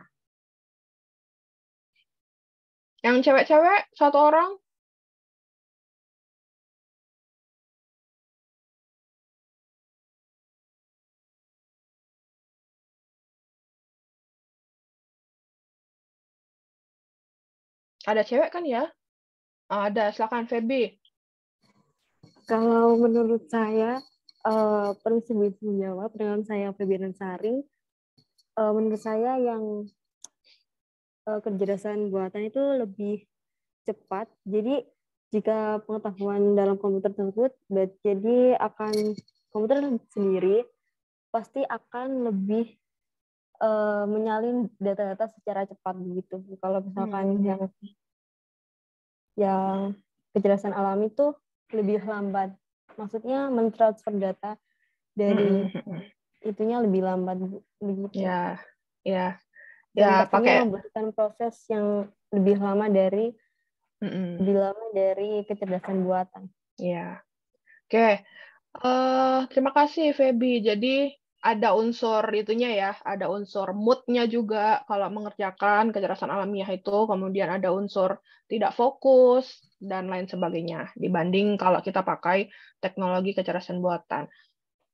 Yang cewek-cewek satu orang ada cewek kan ya? Ada, silakan Feby. Kalau menurut saya, uh, eh, perlu sebelum menjawab dengan saya Feby Nansari, uh, menurut saya yang uh, eh, kecerdasan buatan itu lebih cepat. Jadi jika pengetahuan dalam komputer tersebut, jadi akan komputer sendiri pasti akan lebih uh, menyalin data-data secara cepat begitu. Kalau misalkan hmm. Iya. yang yang kecerdasan alami itu lebih lambat. Maksudnya mentransfer data dari hmm, hmm, hmm, itunya lebih lambat begitu. Ya, ya. Ya, Dan pakai membutuhkan proses yang lebih lama dari mm -mm. lebih lama dari kecerdasan buatan. Ya. Oke. Okay. Uh, eh, terima kasih Feby. Jadi ada unsur itunya ya, ada unsur moodnya juga kalau mengerjakan kecerdasan alamiah itu, kemudian ada unsur tidak fokus dan lain sebagainya dibanding kalau kita pakai teknologi kecerdasan buatan.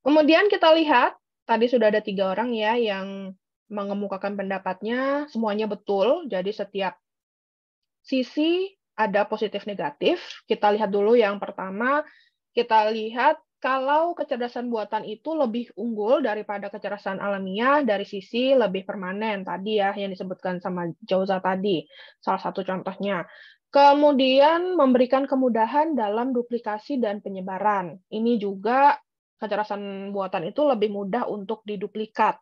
Kemudian kita lihat tadi sudah ada tiga orang ya yang mengemukakan pendapatnya, semuanya betul. Jadi setiap sisi ada positif negatif. Kita lihat dulu yang pertama, kita lihat kalau kecerdasan buatan itu lebih unggul daripada kecerdasan alamiah dari sisi lebih permanen tadi ya yang disebutkan sama Jauza tadi. Salah satu contohnya. Kemudian memberikan kemudahan dalam duplikasi dan penyebaran. Ini juga Kecerdasan buatan itu lebih mudah untuk diduplikat.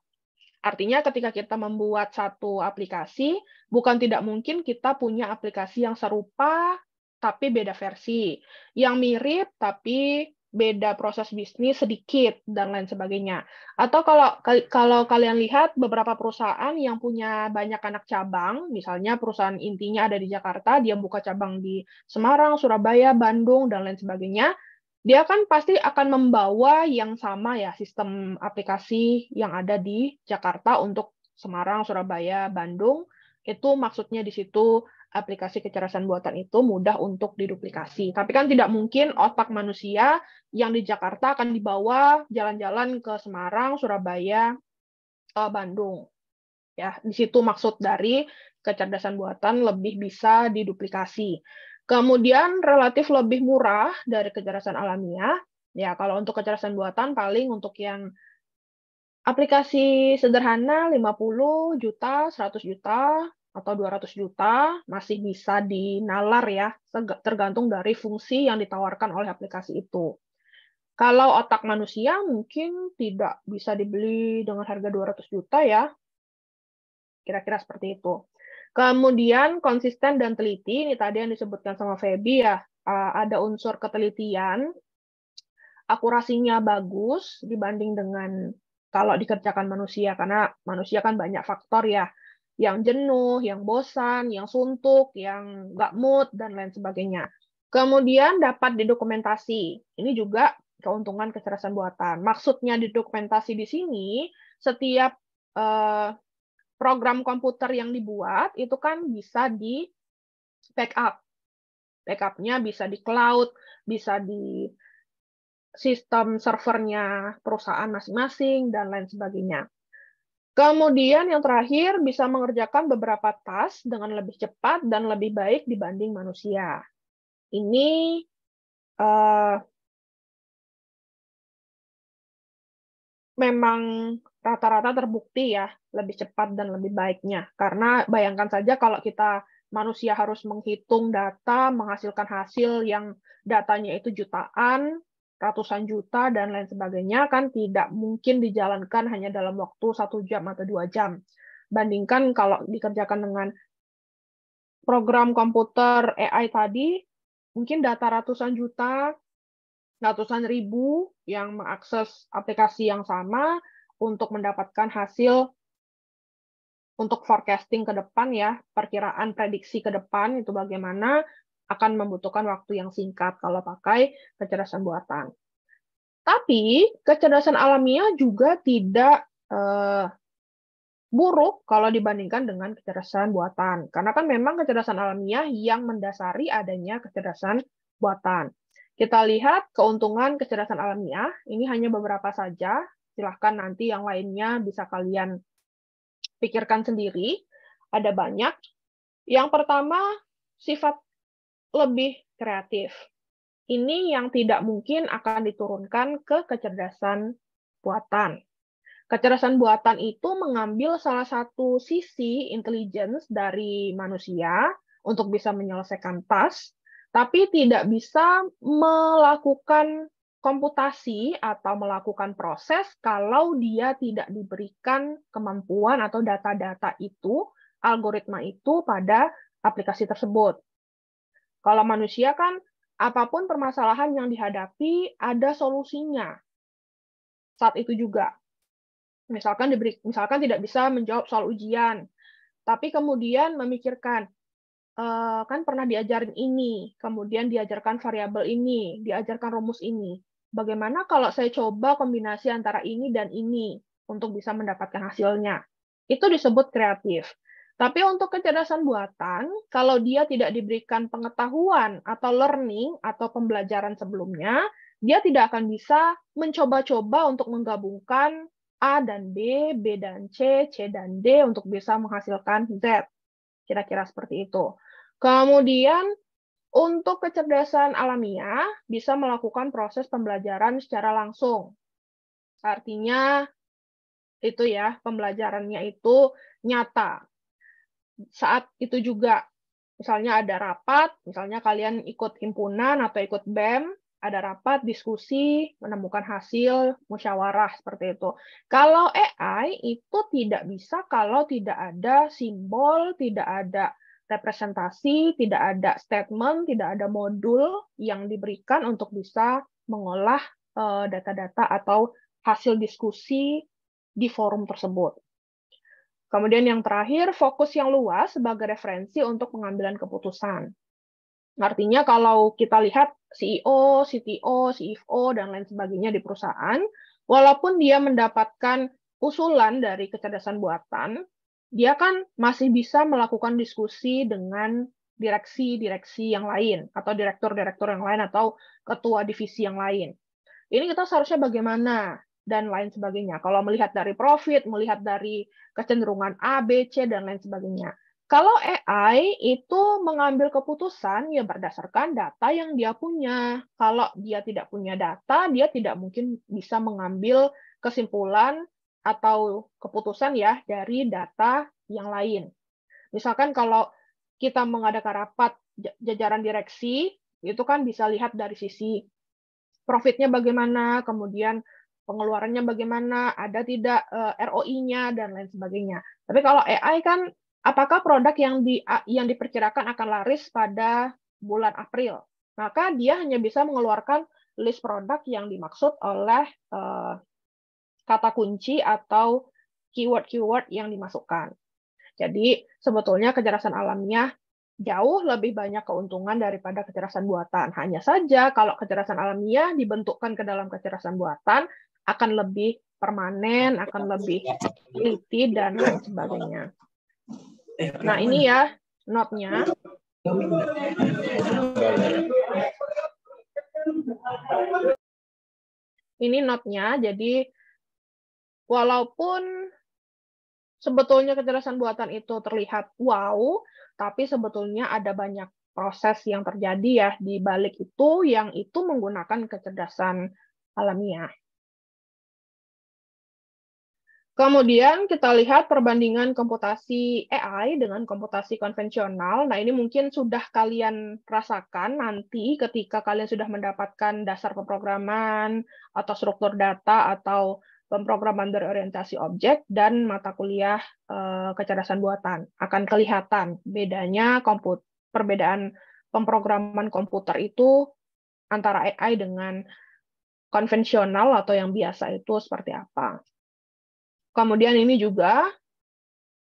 Artinya ketika kita membuat satu aplikasi, bukan tidak mungkin kita punya aplikasi yang serupa tapi beda versi, yang mirip tapi beda proses bisnis sedikit dan lain sebagainya. Atau kalau kalau kalian lihat beberapa perusahaan yang punya banyak anak cabang, misalnya perusahaan intinya ada di Jakarta, dia buka cabang di Semarang, Surabaya, Bandung dan lain sebagainya dia kan pasti akan membawa yang sama ya sistem aplikasi yang ada di Jakarta untuk Semarang, Surabaya, Bandung. Itu maksudnya di situ aplikasi kecerdasan buatan itu mudah untuk diduplikasi. Tapi kan tidak mungkin otak manusia yang di Jakarta akan dibawa jalan-jalan ke Semarang, Surabaya, eh, Bandung. Ya, di situ maksud dari kecerdasan buatan lebih bisa diduplikasi. Kemudian relatif lebih murah dari kecerdasan alamiah. Ya, kalau untuk kecerdasan buatan paling untuk yang aplikasi sederhana 50 juta, 100 juta, atau 200 juta masih bisa dinalar ya, tergantung dari fungsi yang ditawarkan oleh aplikasi itu. Kalau otak manusia mungkin tidak bisa dibeli dengan harga 200 juta ya. Kira-kira seperti itu. Kemudian konsisten dan teliti, ini tadi yang disebutkan sama Feby ya, eh, ada unsur ketelitian, akurasinya bagus dibanding dengan kalau dikerjakan manusia, karena manusia kan banyak faktor ya, yang jenuh, yang bosan, yang suntuk, yang nggak mood, dan lain sebagainya. Kemudian dapat didokumentasi. Ini juga keuntungan kecerdasan buatan. Maksudnya didokumentasi di sini, setiap eh, program komputer yang dibuat itu kan bisa di backup. Backupnya bisa di cloud, bisa di sistem servernya perusahaan masing-masing, dan lain sebagainya. Kemudian yang terakhir, bisa mengerjakan beberapa tas dengan lebih cepat dan lebih baik dibanding manusia. Ini uh, memang rata-rata terbukti ya lebih cepat dan lebih baiknya. Karena bayangkan saja kalau kita manusia harus menghitung data, menghasilkan hasil yang datanya itu jutaan, ratusan juta, dan lain sebagainya, kan tidak mungkin dijalankan hanya dalam waktu satu jam atau dua jam. Bandingkan kalau dikerjakan dengan program komputer AI tadi, mungkin data ratusan juta, ratusan ribu yang mengakses aplikasi yang sama, untuk mendapatkan hasil untuk forecasting ke depan ya, perkiraan prediksi ke depan itu bagaimana akan membutuhkan waktu yang singkat kalau pakai kecerdasan buatan. Tapi kecerdasan alamiah juga tidak eh, buruk kalau dibandingkan dengan kecerdasan buatan. Karena kan memang kecerdasan alamiah yang mendasari adanya kecerdasan buatan. Kita lihat keuntungan kecerdasan alamiah, ini hanya beberapa saja silahkan nanti yang lainnya bisa kalian pikirkan sendiri. Ada banyak. Yang pertama, sifat lebih kreatif. Ini yang tidak mungkin akan diturunkan ke kecerdasan buatan. Kecerdasan buatan itu mengambil salah satu sisi intelligence dari manusia untuk bisa menyelesaikan tas, tapi tidak bisa melakukan komputasi atau melakukan proses kalau dia tidak diberikan kemampuan atau data-data itu, algoritma itu pada aplikasi tersebut. Kalau manusia kan apapun permasalahan yang dihadapi ada solusinya saat itu juga. Misalkan diberi misalkan tidak bisa menjawab soal ujian, tapi kemudian memikirkan eh, kan pernah diajarin ini, kemudian diajarkan variabel ini, diajarkan rumus ini bagaimana kalau saya coba kombinasi antara ini dan ini untuk bisa mendapatkan hasilnya. Itu disebut kreatif. Tapi untuk kecerdasan buatan, kalau dia tidak diberikan pengetahuan atau learning atau pembelajaran sebelumnya, dia tidak akan bisa mencoba-coba untuk menggabungkan A dan B, B dan C, C dan D untuk bisa menghasilkan Z. Kira-kira seperti itu. Kemudian untuk kecerdasan alamiah, bisa melakukan proses pembelajaran secara langsung. Artinya, itu ya, pembelajarannya itu nyata. Saat itu juga, misalnya ada rapat, misalnya kalian ikut himpunan atau ikut BEM, ada rapat, diskusi, menemukan hasil, musyawarah, seperti itu. Kalau AI itu tidak bisa kalau tidak ada simbol, tidak ada representasi, tidak ada statement, tidak ada modul yang diberikan untuk bisa mengolah eh, data-data atau hasil diskusi di forum tersebut. Kemudian yang terakhir, fokus yang luas sebagai referensi untuk pengambilan keputusan. Artinya kalau kita lihat CEO, CTO, CFO, dan lain sebagainya di perusahaan, walaupun dia mendapatkan usulan dari kecerdasan buatan, dia kan masih bisa melakukan diskusi dengan direksi-direksi yang lain atau direktur-direktur yang lain atau ketua divisi yang lain. Ini kita seharusnya bagaimana dan lain sebagainya. Kalau melihat dari profit, melihat dari kecenderungan A, B, C dan lain sebagainya. Kalau AI itu mengambil keputusan ya berdasarkan data yang dia punya. Kalau dia tidak punya data, dia tidak mungkin bisa mengambil kesimpulan atau keputusan ya dari data yang lain. Misalkan kalau kita mengadakan rapat jajaran direksi, itu kan bisa lihat dari sisi profitnya bagaimana, kemudian pengeluarannya bagaimana, ada tidak eh, ROI-nya dan lain sebagainya. Tapi kalau AI kan apakah produk yang di yang diperkirakan akan laris pada bulan April? Maka dia hanya bisa mengeluarkan list produk yang dimaksud oleh eh, kata kunci atau keyword-keyword yang dimasukkan. Jadi sebetulnya kecerdasan alamiah jauh lebih banyak keuntungan daripada kecerdasan buatan. Hanya saja kalau kecerdasan alamiah dibentukkan ke dalam kecerdasan buatan akan lebih permanen, akan lebih teliti dan lain sebagainya. Nah ini ya notnya. Ini notnya, jadi Walaupun sebetulnya kecerdasan buatan itu terlihat wow, tapi sebetulnya ada banyak proses yang terjadi ya di balik itu yang itu menggunakan kecerdasan alamiah. Kemudian kita lihat perbandingan komputasi AI dengan komputasi konvensional. Nah, ini mungkin sudah kalian rasakan nanti ketika kalian sudah mendapatkan dasar pemrograman atau struktur data atau pemrograman berorientasi objek dan mata kuliah eh, kecerdasan buatan. Akan kelihatan bedanya komput perbedaan pemrograman komputer itu antara AI dengan konvensional atau yang biasa itu seperti apa. Kemudian ini juga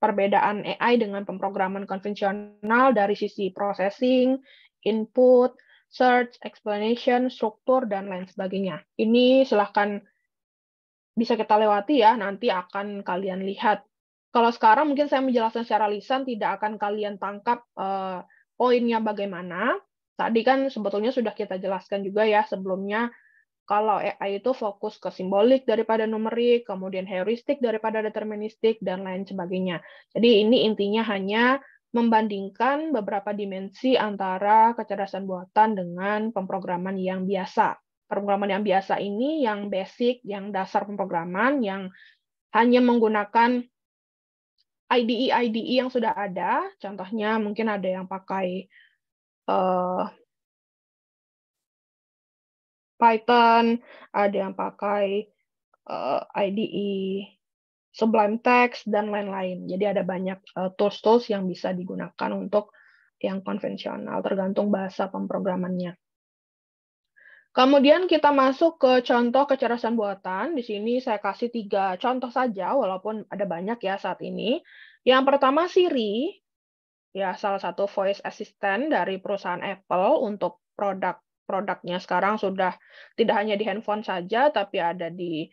perbedaan AI dengan pemrograman konvensional dari sisi processing, input, search, explanation, struktur, dan lain sebagainya. Ini silahkan bisa kita lewati ya, nanti akan kalian lihat. Kalau sekarang mungkin saya menjelaskan secara lisan, tidak akan kalian tangkap uh, poinnya bagaimana. Tadi kan sebetulnya sudah kita jelaskan juga ya sebelumnya, kalau AI itu fokus ke simbolik daripada numerik, kemudian heuristik daripada deterministik, dan lain sebagainya. Jadi ini intinya hanya membandingkan beberapa dimensi antara kecerdasan buatan dengan pemrograman yang biasa. Pemrograman yang biasa ini, yang basic, yang dasar pemrograman, yang hanya menggunakan IDE-IDE e yang sudah ada. Contohnya mungkin ada yang pakai uh, Python, ada yang pakai uh, eh, IDE Sublime Text, dan lain-lain. Jadi ada banyak eh, tools-tools uh, yang bisa digunakan untuk yang konvensional, tergantung bahasa pemrogramannya. Kemudian kita masuk ke contoh kecerdasan buatan. Di sini saya kasih tiga contoh saja, walaupun ada banyak ya saat ini. Yang pertama Siri, ya salah satu voice assistant dari perusahaan Apple untuk produk produknya sekarang sudah tidak hanya di handphone saja, tapi ada di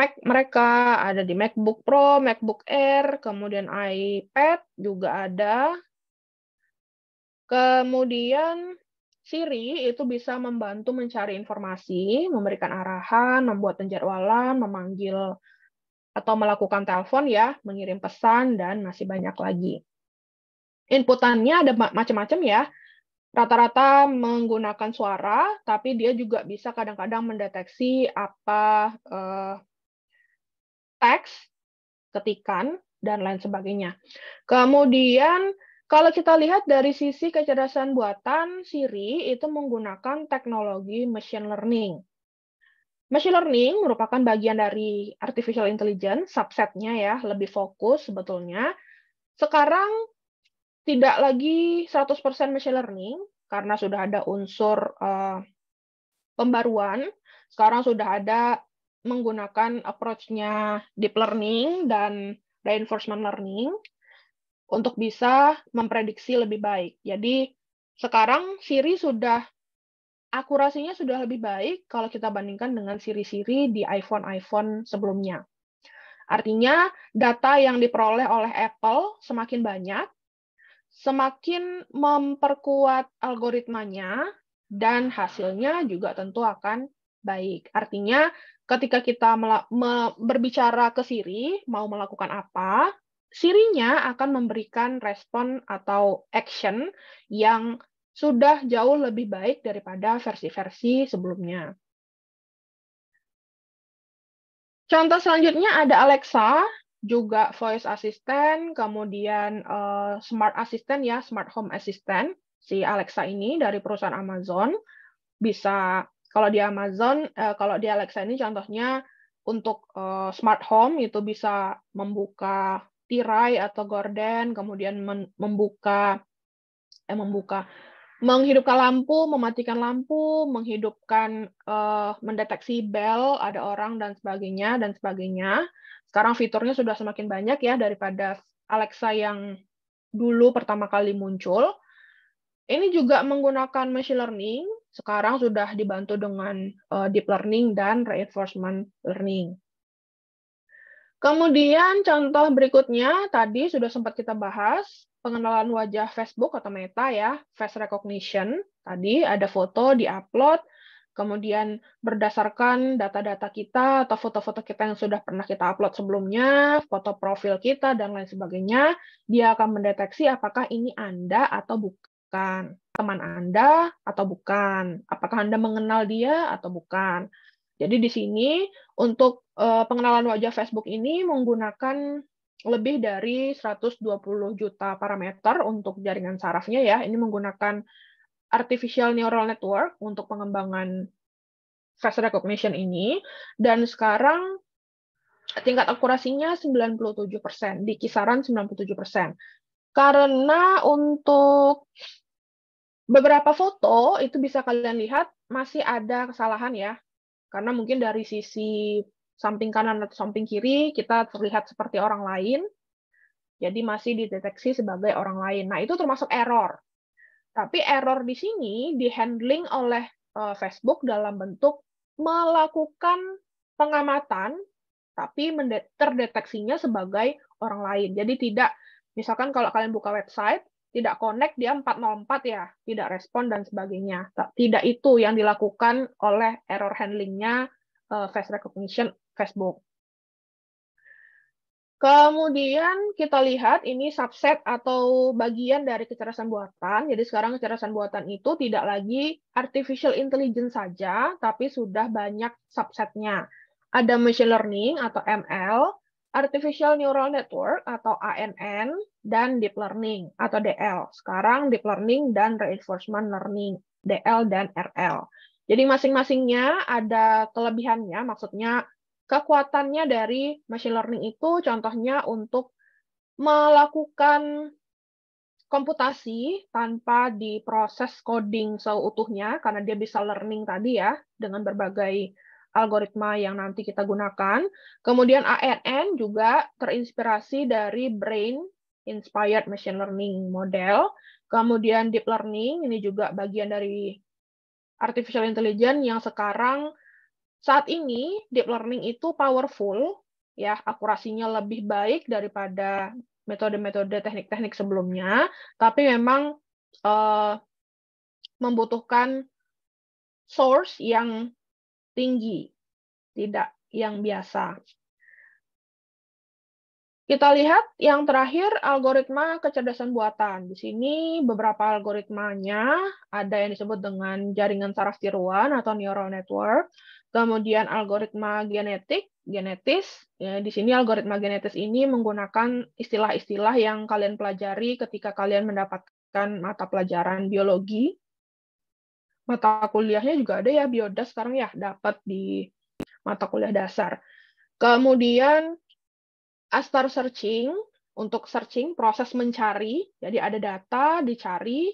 Mac mereka, ada di MacBook Pro, MacBook Air, kemudian iPad juga ada. Kemudian Siri itu bisa membantu mencari informasi, memberikan arahan, membuat penjadwalan, memanggil atau melakukan telepon ya, mengirim pesan, dan masih banyak lagi. Inputannya ada macam-macam ya. Rata-rata menggunakan suara, tapi dia juga bisa kadang-kadang mendeteksi apa eh, teks, ketikan, dan lain sebagainya. Kemudian kalau kita lihat dari sisi kecerdasan buatan, Siri itu menggunakan teknologi machine learning. Machine learning merupakan bagian dari artificial intelligence, subsetnya ya, lebih fokus sebetulnya. Sekarang tidak lagi 100% machine learning, karena sudah ada unsur uh, pembaruan. Sekarang sudah ada menggunakan approach-nya deep learning dan reinforcement learning untuk bisa memprediksi lebih baik. Jadi sekarang Siri sudah akurasinya sudah lebih baik kalau kita bandingkan dengan Siri-Siri di iPhone-iPhone sebelumnya. Artinya data yang diperoleh oleh Apple semakin banyak, semakin memperkuat algoritmanya, dan hasilnya juga tentu akan baik. Artinya ketika kita berbicara ke Siri, mau melakukan apa, sirinya akan memberikan respon atau action yang sudah jauh lebih baik daripada versi-versi sebelumnya. Contoh selanjutnya ada Alexa, juga voice assistant, kemudian uh, smart assistant ya, smart home assistant. Si Alexa ini dari perusahaan Amazon bisa kalau di Amazon uh, kalau di Alexa ini contohnya untuk uh, smart home itu bisa membuka tirai atau gorden, kemudian membuka eh membuka menghidupkan lampu, mematikan lampu, menghidupkan uh, mendeteksi bel ada orang dan sebagainya dan sebagainya. Sekarang fiturnya sudah semakin banyak ya daripada Alexa yang dulu pertama kali muncul. Ini juga menggunakan machine learning. Sekarang sudah dibantu dengan uh, deep learning dan reinforcement learning. Kemudian contoh berikutnya tadi sudah sempat kita bahas pengenalan wajah Facebook atau Meta ya, face recognition. Tadi ada foto di upload kemudian berdasarkan data-data kita atau foto-foto kita yang sudah pernah kita upload sebelumnya, foto profil kita dan lain sebagainya, dia akan mendeteksi apakah ini Anda atau bukan, teman Anda atau bukan, apakah Anda mengenal dia atau bukan. Jadi di sini untuk eh, pengenalan wajah Facebook ini menggunakan lebih dari 120 juta parameter untuk jaringan sarafnya ya. Ini menggunakan artificial neural network untuk pengembangan face recognition ini dan sekarang tingkat akurasinya 97% di kisaran 97%. Karena untuk beberapa foto itu bisa kalian lihat masih ada kesalahan ya karena mungkin dari sisi samping kanan atau samping kiri kita terlihat seperti orang lain, jadi masih dideteksi sebagai orang lain. Nah, itu termasuk error. Tapi error di sini dihandling oleh eh, Facebook dalam bentuk melakukan pengamatan, tapi terdeteksinya sebagai orang lain. Jadi tidak, misalkan kalau kalian buka website, tidak connect dia 404 ya, tidak respon dan sebagainya. Tidak itu yang dilakukan oleh error handlingnya eh, face recognition Facebook. Kemudian kita lihat ini subset atau bagian dari kecerdasan buatan. Jadi sekarang kecerdasan buatan itu tidak lagi artificial intelligence saja, tapi sudah banyak subsetnya. Ada machine learning atau ML, artificial neural network atau ANN, dan deep learning atau DL. Sekarang deep learning dan reinforcement learning, DL dan RL. Jadi masing-masingnya ada kelebihannya, maksudnya kekuatannya dari machine learning itu contohnya untuk melakukan komputasi tanpa diproses coding seutuhnya karena dia bisa learning tadi ya dengan berbagai algoritma yang nanti kita gunakan. Kemudian ARN juga terinspirasi dari brain inspired machine learning model. Kemudian deep learning ini juga bagian dari artificial intelligence yang sekarang saat ini deep learning itu powerful ya, akurasinya lebih baik daripada metode-metode teknik-teknik sebelumnya, tapi memang uh, membutuhkan source yang tinggi, tidak yang biasa. Kita lihat yang terakhir algoritma kecerdasan buatan. Di sini beberapa algoritmanya ada yang disebut dengan jaringan saraf tiruan atau neural network, kemudian algoritma genetik, genetis. Ya, di sini algoritma genetis ini menggunakan istilah-istilah yang kalian pelajari ketika kalian mendapatkan mata pelajaran biologi. Mata kuliahnya juga ada ya biodas sekarang ya dapat di mata kuliah dasar. Kemudian Astar searching untuk searching proses mencari. Jadi ada data dicari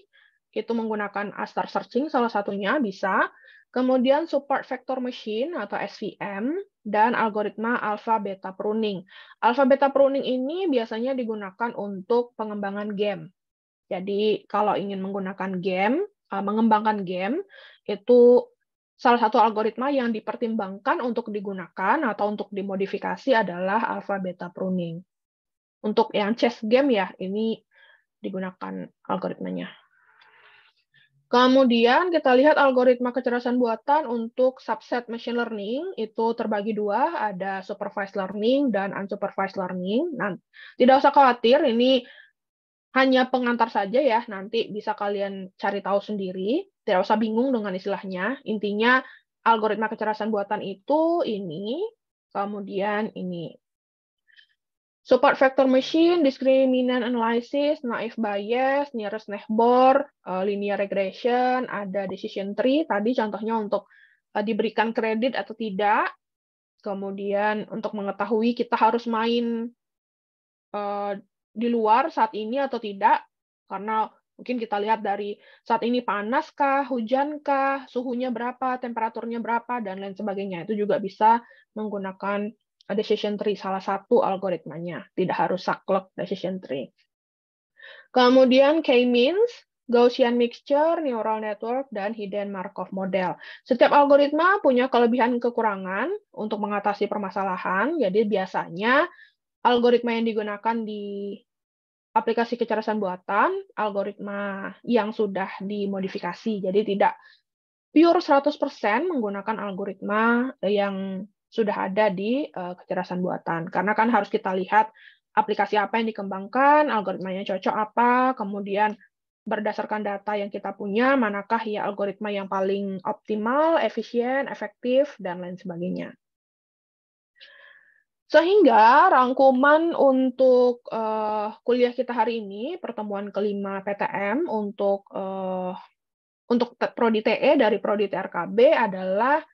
itu menggunakan Astar searching salah satunya bisa. Kemudian support vector machine atau SVM dan algoritma alpha beta pruning. Alpha beta pruning ini biasanya digunakan untuk pengembangan game. Jadi kalau ingin menggunakan game, eh, mengembangkan game itu Salah satu algoritma yang dipertimbangkan untuk digunakan atau untuk dimodifikasi adalah alpha beta pruning. Untuk yang chess game ya, ini digunakan algoritmanya. Kemudian kita lihat algoritma kecerdasan buatan untuk subset machine learning itu terbagi dua, ada supervised learning dan unsupervised learning. Nah, tidak usah khawatir, ini hanya pengantar saja ya, nanti bisa kalian cari tahu sendiri tidak usah bingung dengan istilahnya. Intinya algoritma kecerdasan buatan itu ini, kemudian ini. Support vector machine, discriminant analysis, naive bias, nearest neighbor, eh, linear regression, ada decision tree. Tadi contohnya untuk eh, diberikan kredit atau tidak. Kemudian untuk mengetahui kita harus main eh, di luar saat ini atau tidak, karena Mungkin kita lihat dari saat ini panaskah, hujankah, suhunya berapa, temperaturnya berapa, dan lain sebagainya. Itu juga bisa menggunakan decision tree salah satu algoritmanya. Tidak harus saklek decision tree. Kemudian K-means, Gaussian mixture, neural network, dan hidden Markov model. Setiap algoritma punya kelebihan kekurangan untuk mengatasi permasalahan. Jadi biasanya algoritma yang digunakan di aplikasi kecerdasan buatan, algoritma yang sudah dimodifikasi. Jadi tidak pure 100% menggunakan algoritma yang sudah ada di eh, kecerdasan buatan. Karena kan harus kita lihat aplikasi apa yang dikembangkan, algoritmanya cocok apa, kemudian berdasarkan data yang kita punya, manakah ya algoritma yang paling optimal, efisien, efektif, dan lain sebagainya. Sehingga rangkuman untuk uh, kuliah kita hari ini, pertemuan kelima PTM untuk uh, untuk prodi TE dari prodi TRKB adalah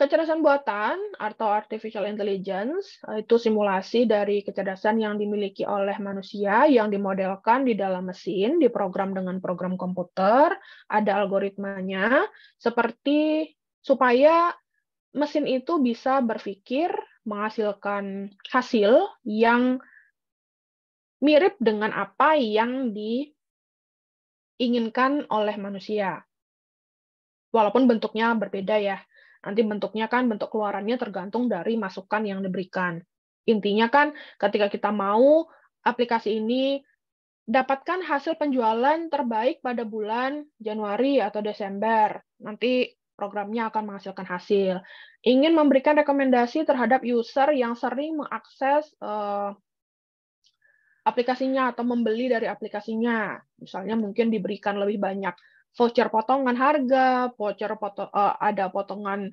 kecerdasan buatan atau artificial intelligence itu simulasi dari kecerdasan yang dimiliki oleh manusia yang dimodelkan di dalam mesin, diprogram dengan program komputer, ada algoritmanya seperti supaya mesin itu bisa berpikir menghasilkan hasil yang mirip dengan apa yang diinginkan oleh manusia. Walaupun bentuknya berbeda ya. Nanti bentuknya kan bentuk keluarannya tergantung dari masukan yang diberikan. Intinya kan ketika kita mau aplikasi ini dapatkan hasil penjualan terbaik pada bulan Januari atau Desember. Nanti programnya akan menghasilkan hasil. Ingin memberikan rekomendasi terhadap user yang sering mengakses eh, aplikasinya atau membeli dari aplikasinya. Misalnya mungkin diberikan lebih banyak voucher potongan harga, voucher poto, eh, ada potongan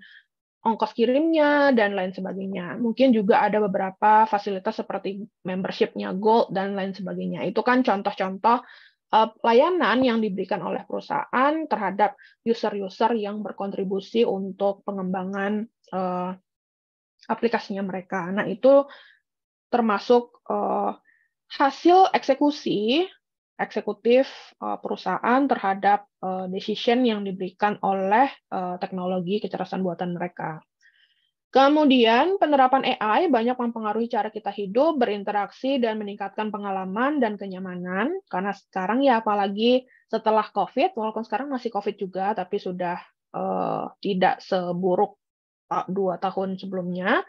ongkos kirimnya, dan lain sebagainya. Mungkin juga ada beberapa fasilitas seperti membershipnya Gold, dan lain sebagainya. Itu kan contoh-contoh Eh, layanan yang diberikan oleh perusahaan terhadap user-user yang berkontribusi untuk pengembangan eh, aplikasinya mereka. Nah, itu termasuk eh, hasil eksekusi eksekutif perusahaan terhadap decision yang diberikan oleh teknologi kecerdasan buatan mereka. Kemudian, penerapan AI banyak mempengaruhi cara kita hidup, berinteraksi, dan meningkatkan pengalaman dan kenyamanan. Karena sekarang ya apalagi setelah COVID, walaupun sekarang masih COVID juga, tapi sudah uh, tidak seburuk eh, dua tahun sebelumnya.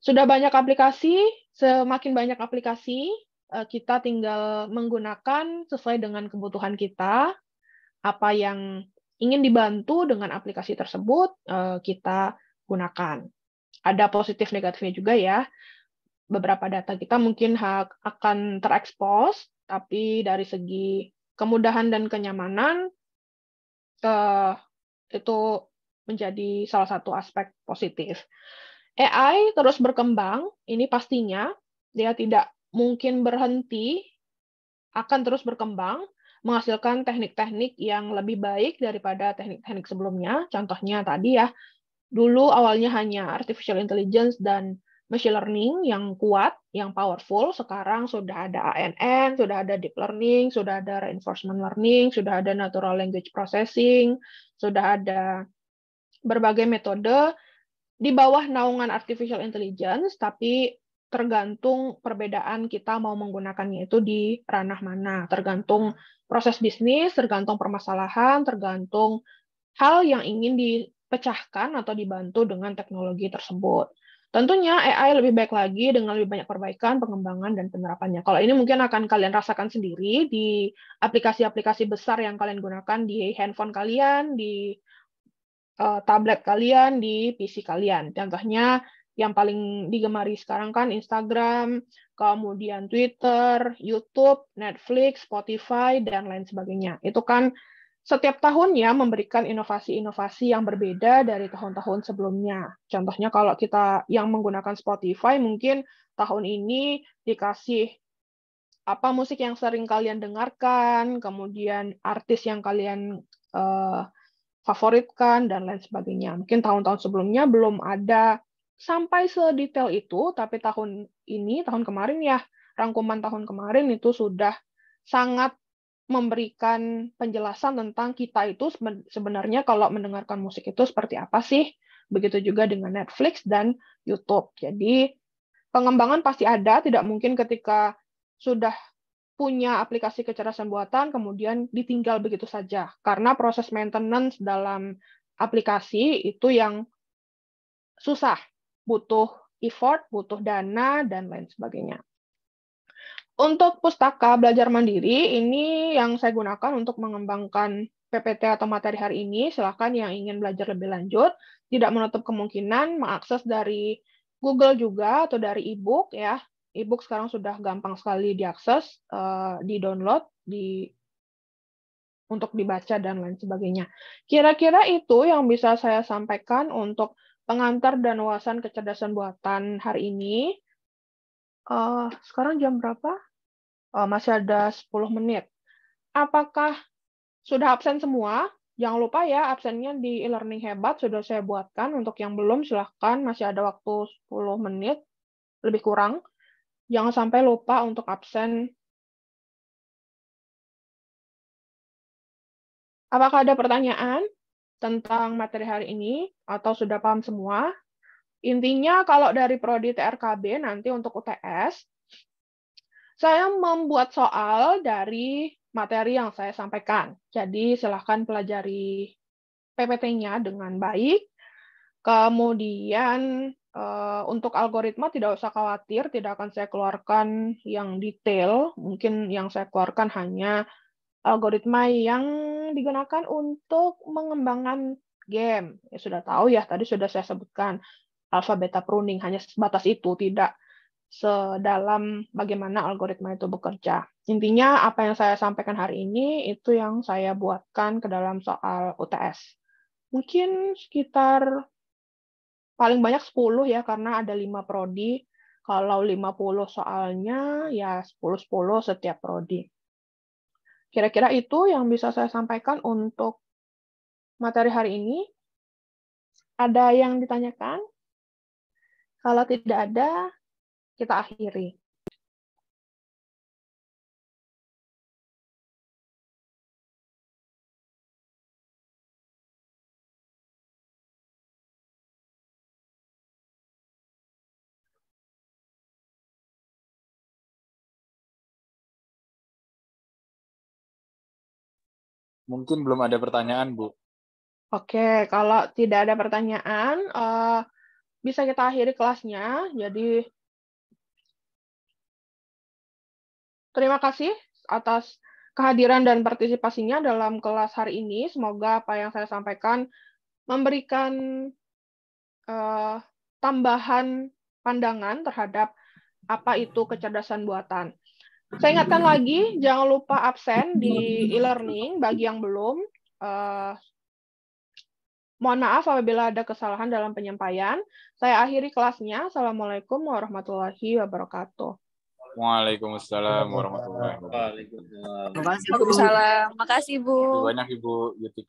Sudah banyak aplikasi, semakin banyak aplikasi, uh, kita tinggal menggunakan sesuai dengan kebutuhan kita, apa yang ingin dibantu dengan aplikasi tersebut, kita gunakan. Ada positif negatifnya juga ya. Beberapa data kita mungkin akan terekspos, tapi dari segi kemudahan dan kenyamanan eh, itu menjadi salah satu aspek positif. AI terus berkembang, ini pastinya dia tidak mungkin berhenti, akan terus berkembang, menghasilkan teknik-teknik yang lebih baik daripada teknik-teknik sebelumnya. Contohnya tadi ya, Dulu awalnya hanya artificial intelligence dan machine learning yang kuat, yang powerful. Sekarang sudah ada ANN, sudah ada deep learning, sudah ada reinforcement learning, sudah ada natural language processing, sudah ada berbagai metode di bawah naungan artificial intelligence, tapi tergantung perbedaan kita mau menggunakannya itu di ranah mana, tergantung proses bisnis, tergantung permasalahan, tergantung hal yang ingin di, dipecahkan atau dibantu dengan teknologi tersebut. Tentunya AI lebih baik lagi dengan lebih banyak perbaikan, pengembangan, dan penerapannya. Kalau ini mungkin akan kalian rasakan sendiri di aplikasi-aplikasi besar yang kalian gunakan di handphone kalian, di uh, tablet kalian, di PC kalian. Contohnya yang paling digemari sekarang kan Instagram, kemudian Twitter, YouTube, Netflix, Spotify, dan lain sebagainya. Itu kan setiap tahunnya memberikan inovasi-inovasi yang berbeda dari tahun-tahun sebelumnya. Contohnya kalau kita yang menggunakan Spotify mungkin tahun ini dikasih apa musik yang sering kalian dengarkan, kemudian artis yang kalian uh, favoritkan dan lain sebagainya. Mungkin tahun-tahun sebelumnya belum ada sampai sedetail itu, tapi tahun ini, tahun kemarin ya, rangkuman tahun kemarin itu sudah sangat memberikan penjelasan tentang kita itu sebenarnya kalau mendengarkan musik itu seperti apa sih. Begitu juga dengan Netflix dan YouTube. Jadi pengembangan pasti ada, tidak mungkin ketika sudah punya aplikasi kecerdasan buatan kemudian ditinggal begitu saja karena proses maintenance dalam aplikasi itu yang susah, butuh effort, butuh dana dan lain sebagainya. Untuk pustaka belajar mandiri, ini yang saya gunakan untuk mengembangkan PPT atau materi hari ini. Silahkan yang ingin belajar lebih lanjut, tidak menutup kemungkinan mengakses dari Google juga atau dari e-book ya. E-book sekarang sudah gampang sekali diakses, eh, di-download, di untuk dibaca dan lain sebagainya. Kira-kira itu yang bisa saya sampaikan untuk pengantar dan wawasan kecerdasan buatan hari ini. Uh, sekarang jam berapa? Eh, masih ada 10 menit. Apakah sudah absen semua? Jangan lupa ya, absennya di e-learning hebat sudah saya buatkan. Untuk yang belum, silahkan masih ada waktu 10 menit, lebih kurang. Jangan sampai lupa untuk absen. Apakah ada pertanyaan tentang materi hari ini atau sudah paham semua? Intinya kalau dari prodi TRKB nanti untuk UTS saya membuat soal dari materi yang saya sampaikan. Jadi silahkan pelajari PPT-nya dengan baik. Kemudian eh, untuk algoritma tidak usah khawatir, tidak akan saya keluarkan yang detail. Mungkin yang saya keluarkan hanya algoritma yang digunakan untuk mengembangkan game. Ya, sudah tahu ya, tadi sudah saya sebutkan alfa beta pruning hanya sebatas itu, tidak sedalam bagaimana algoritma itu bekerja. Intinya apa yang saya sampaikan hari ini itu yang saya buatkan ke dalam soal UTS. Mungkin sekitar paling banyak 10 ya karena ada 5 prodi. Kalau 50 soalnya ya 10-10 setiap prodi. Kira-kira itu yang bisa saya sampaikan untuk materi hari ini. Ada yang ditanyakan? Kalau tidak ada, kita akhiri. Mungkin belum ada pertanyaan, Bu. Oke, kalau tidak ada pertanyaan, eh, bisa kita akhiri kelasnya. Jadi Terima kasih atas kehadiran dan partisipasinya dalam kelas hari ini. Semoga apa yang saya sampaikan memberikan uh, tambahan pandangan terhadap apa itu kecerdasan buatan. Saya ingatkan lagi, jangan lupa absen di e-learning bagi yang belum. Uh, mohon maaf apabila ada kesalahan dalam penyampaian. Saya akhiri kelasnya. Assalamualaikum warahmatullahi wabarakatuh. Waalaikumsalam warahmatullahi wabarakatuh. Waalaikumsalam. Makasih Bu. Makasih Bu. Banyak Ibu Yuti.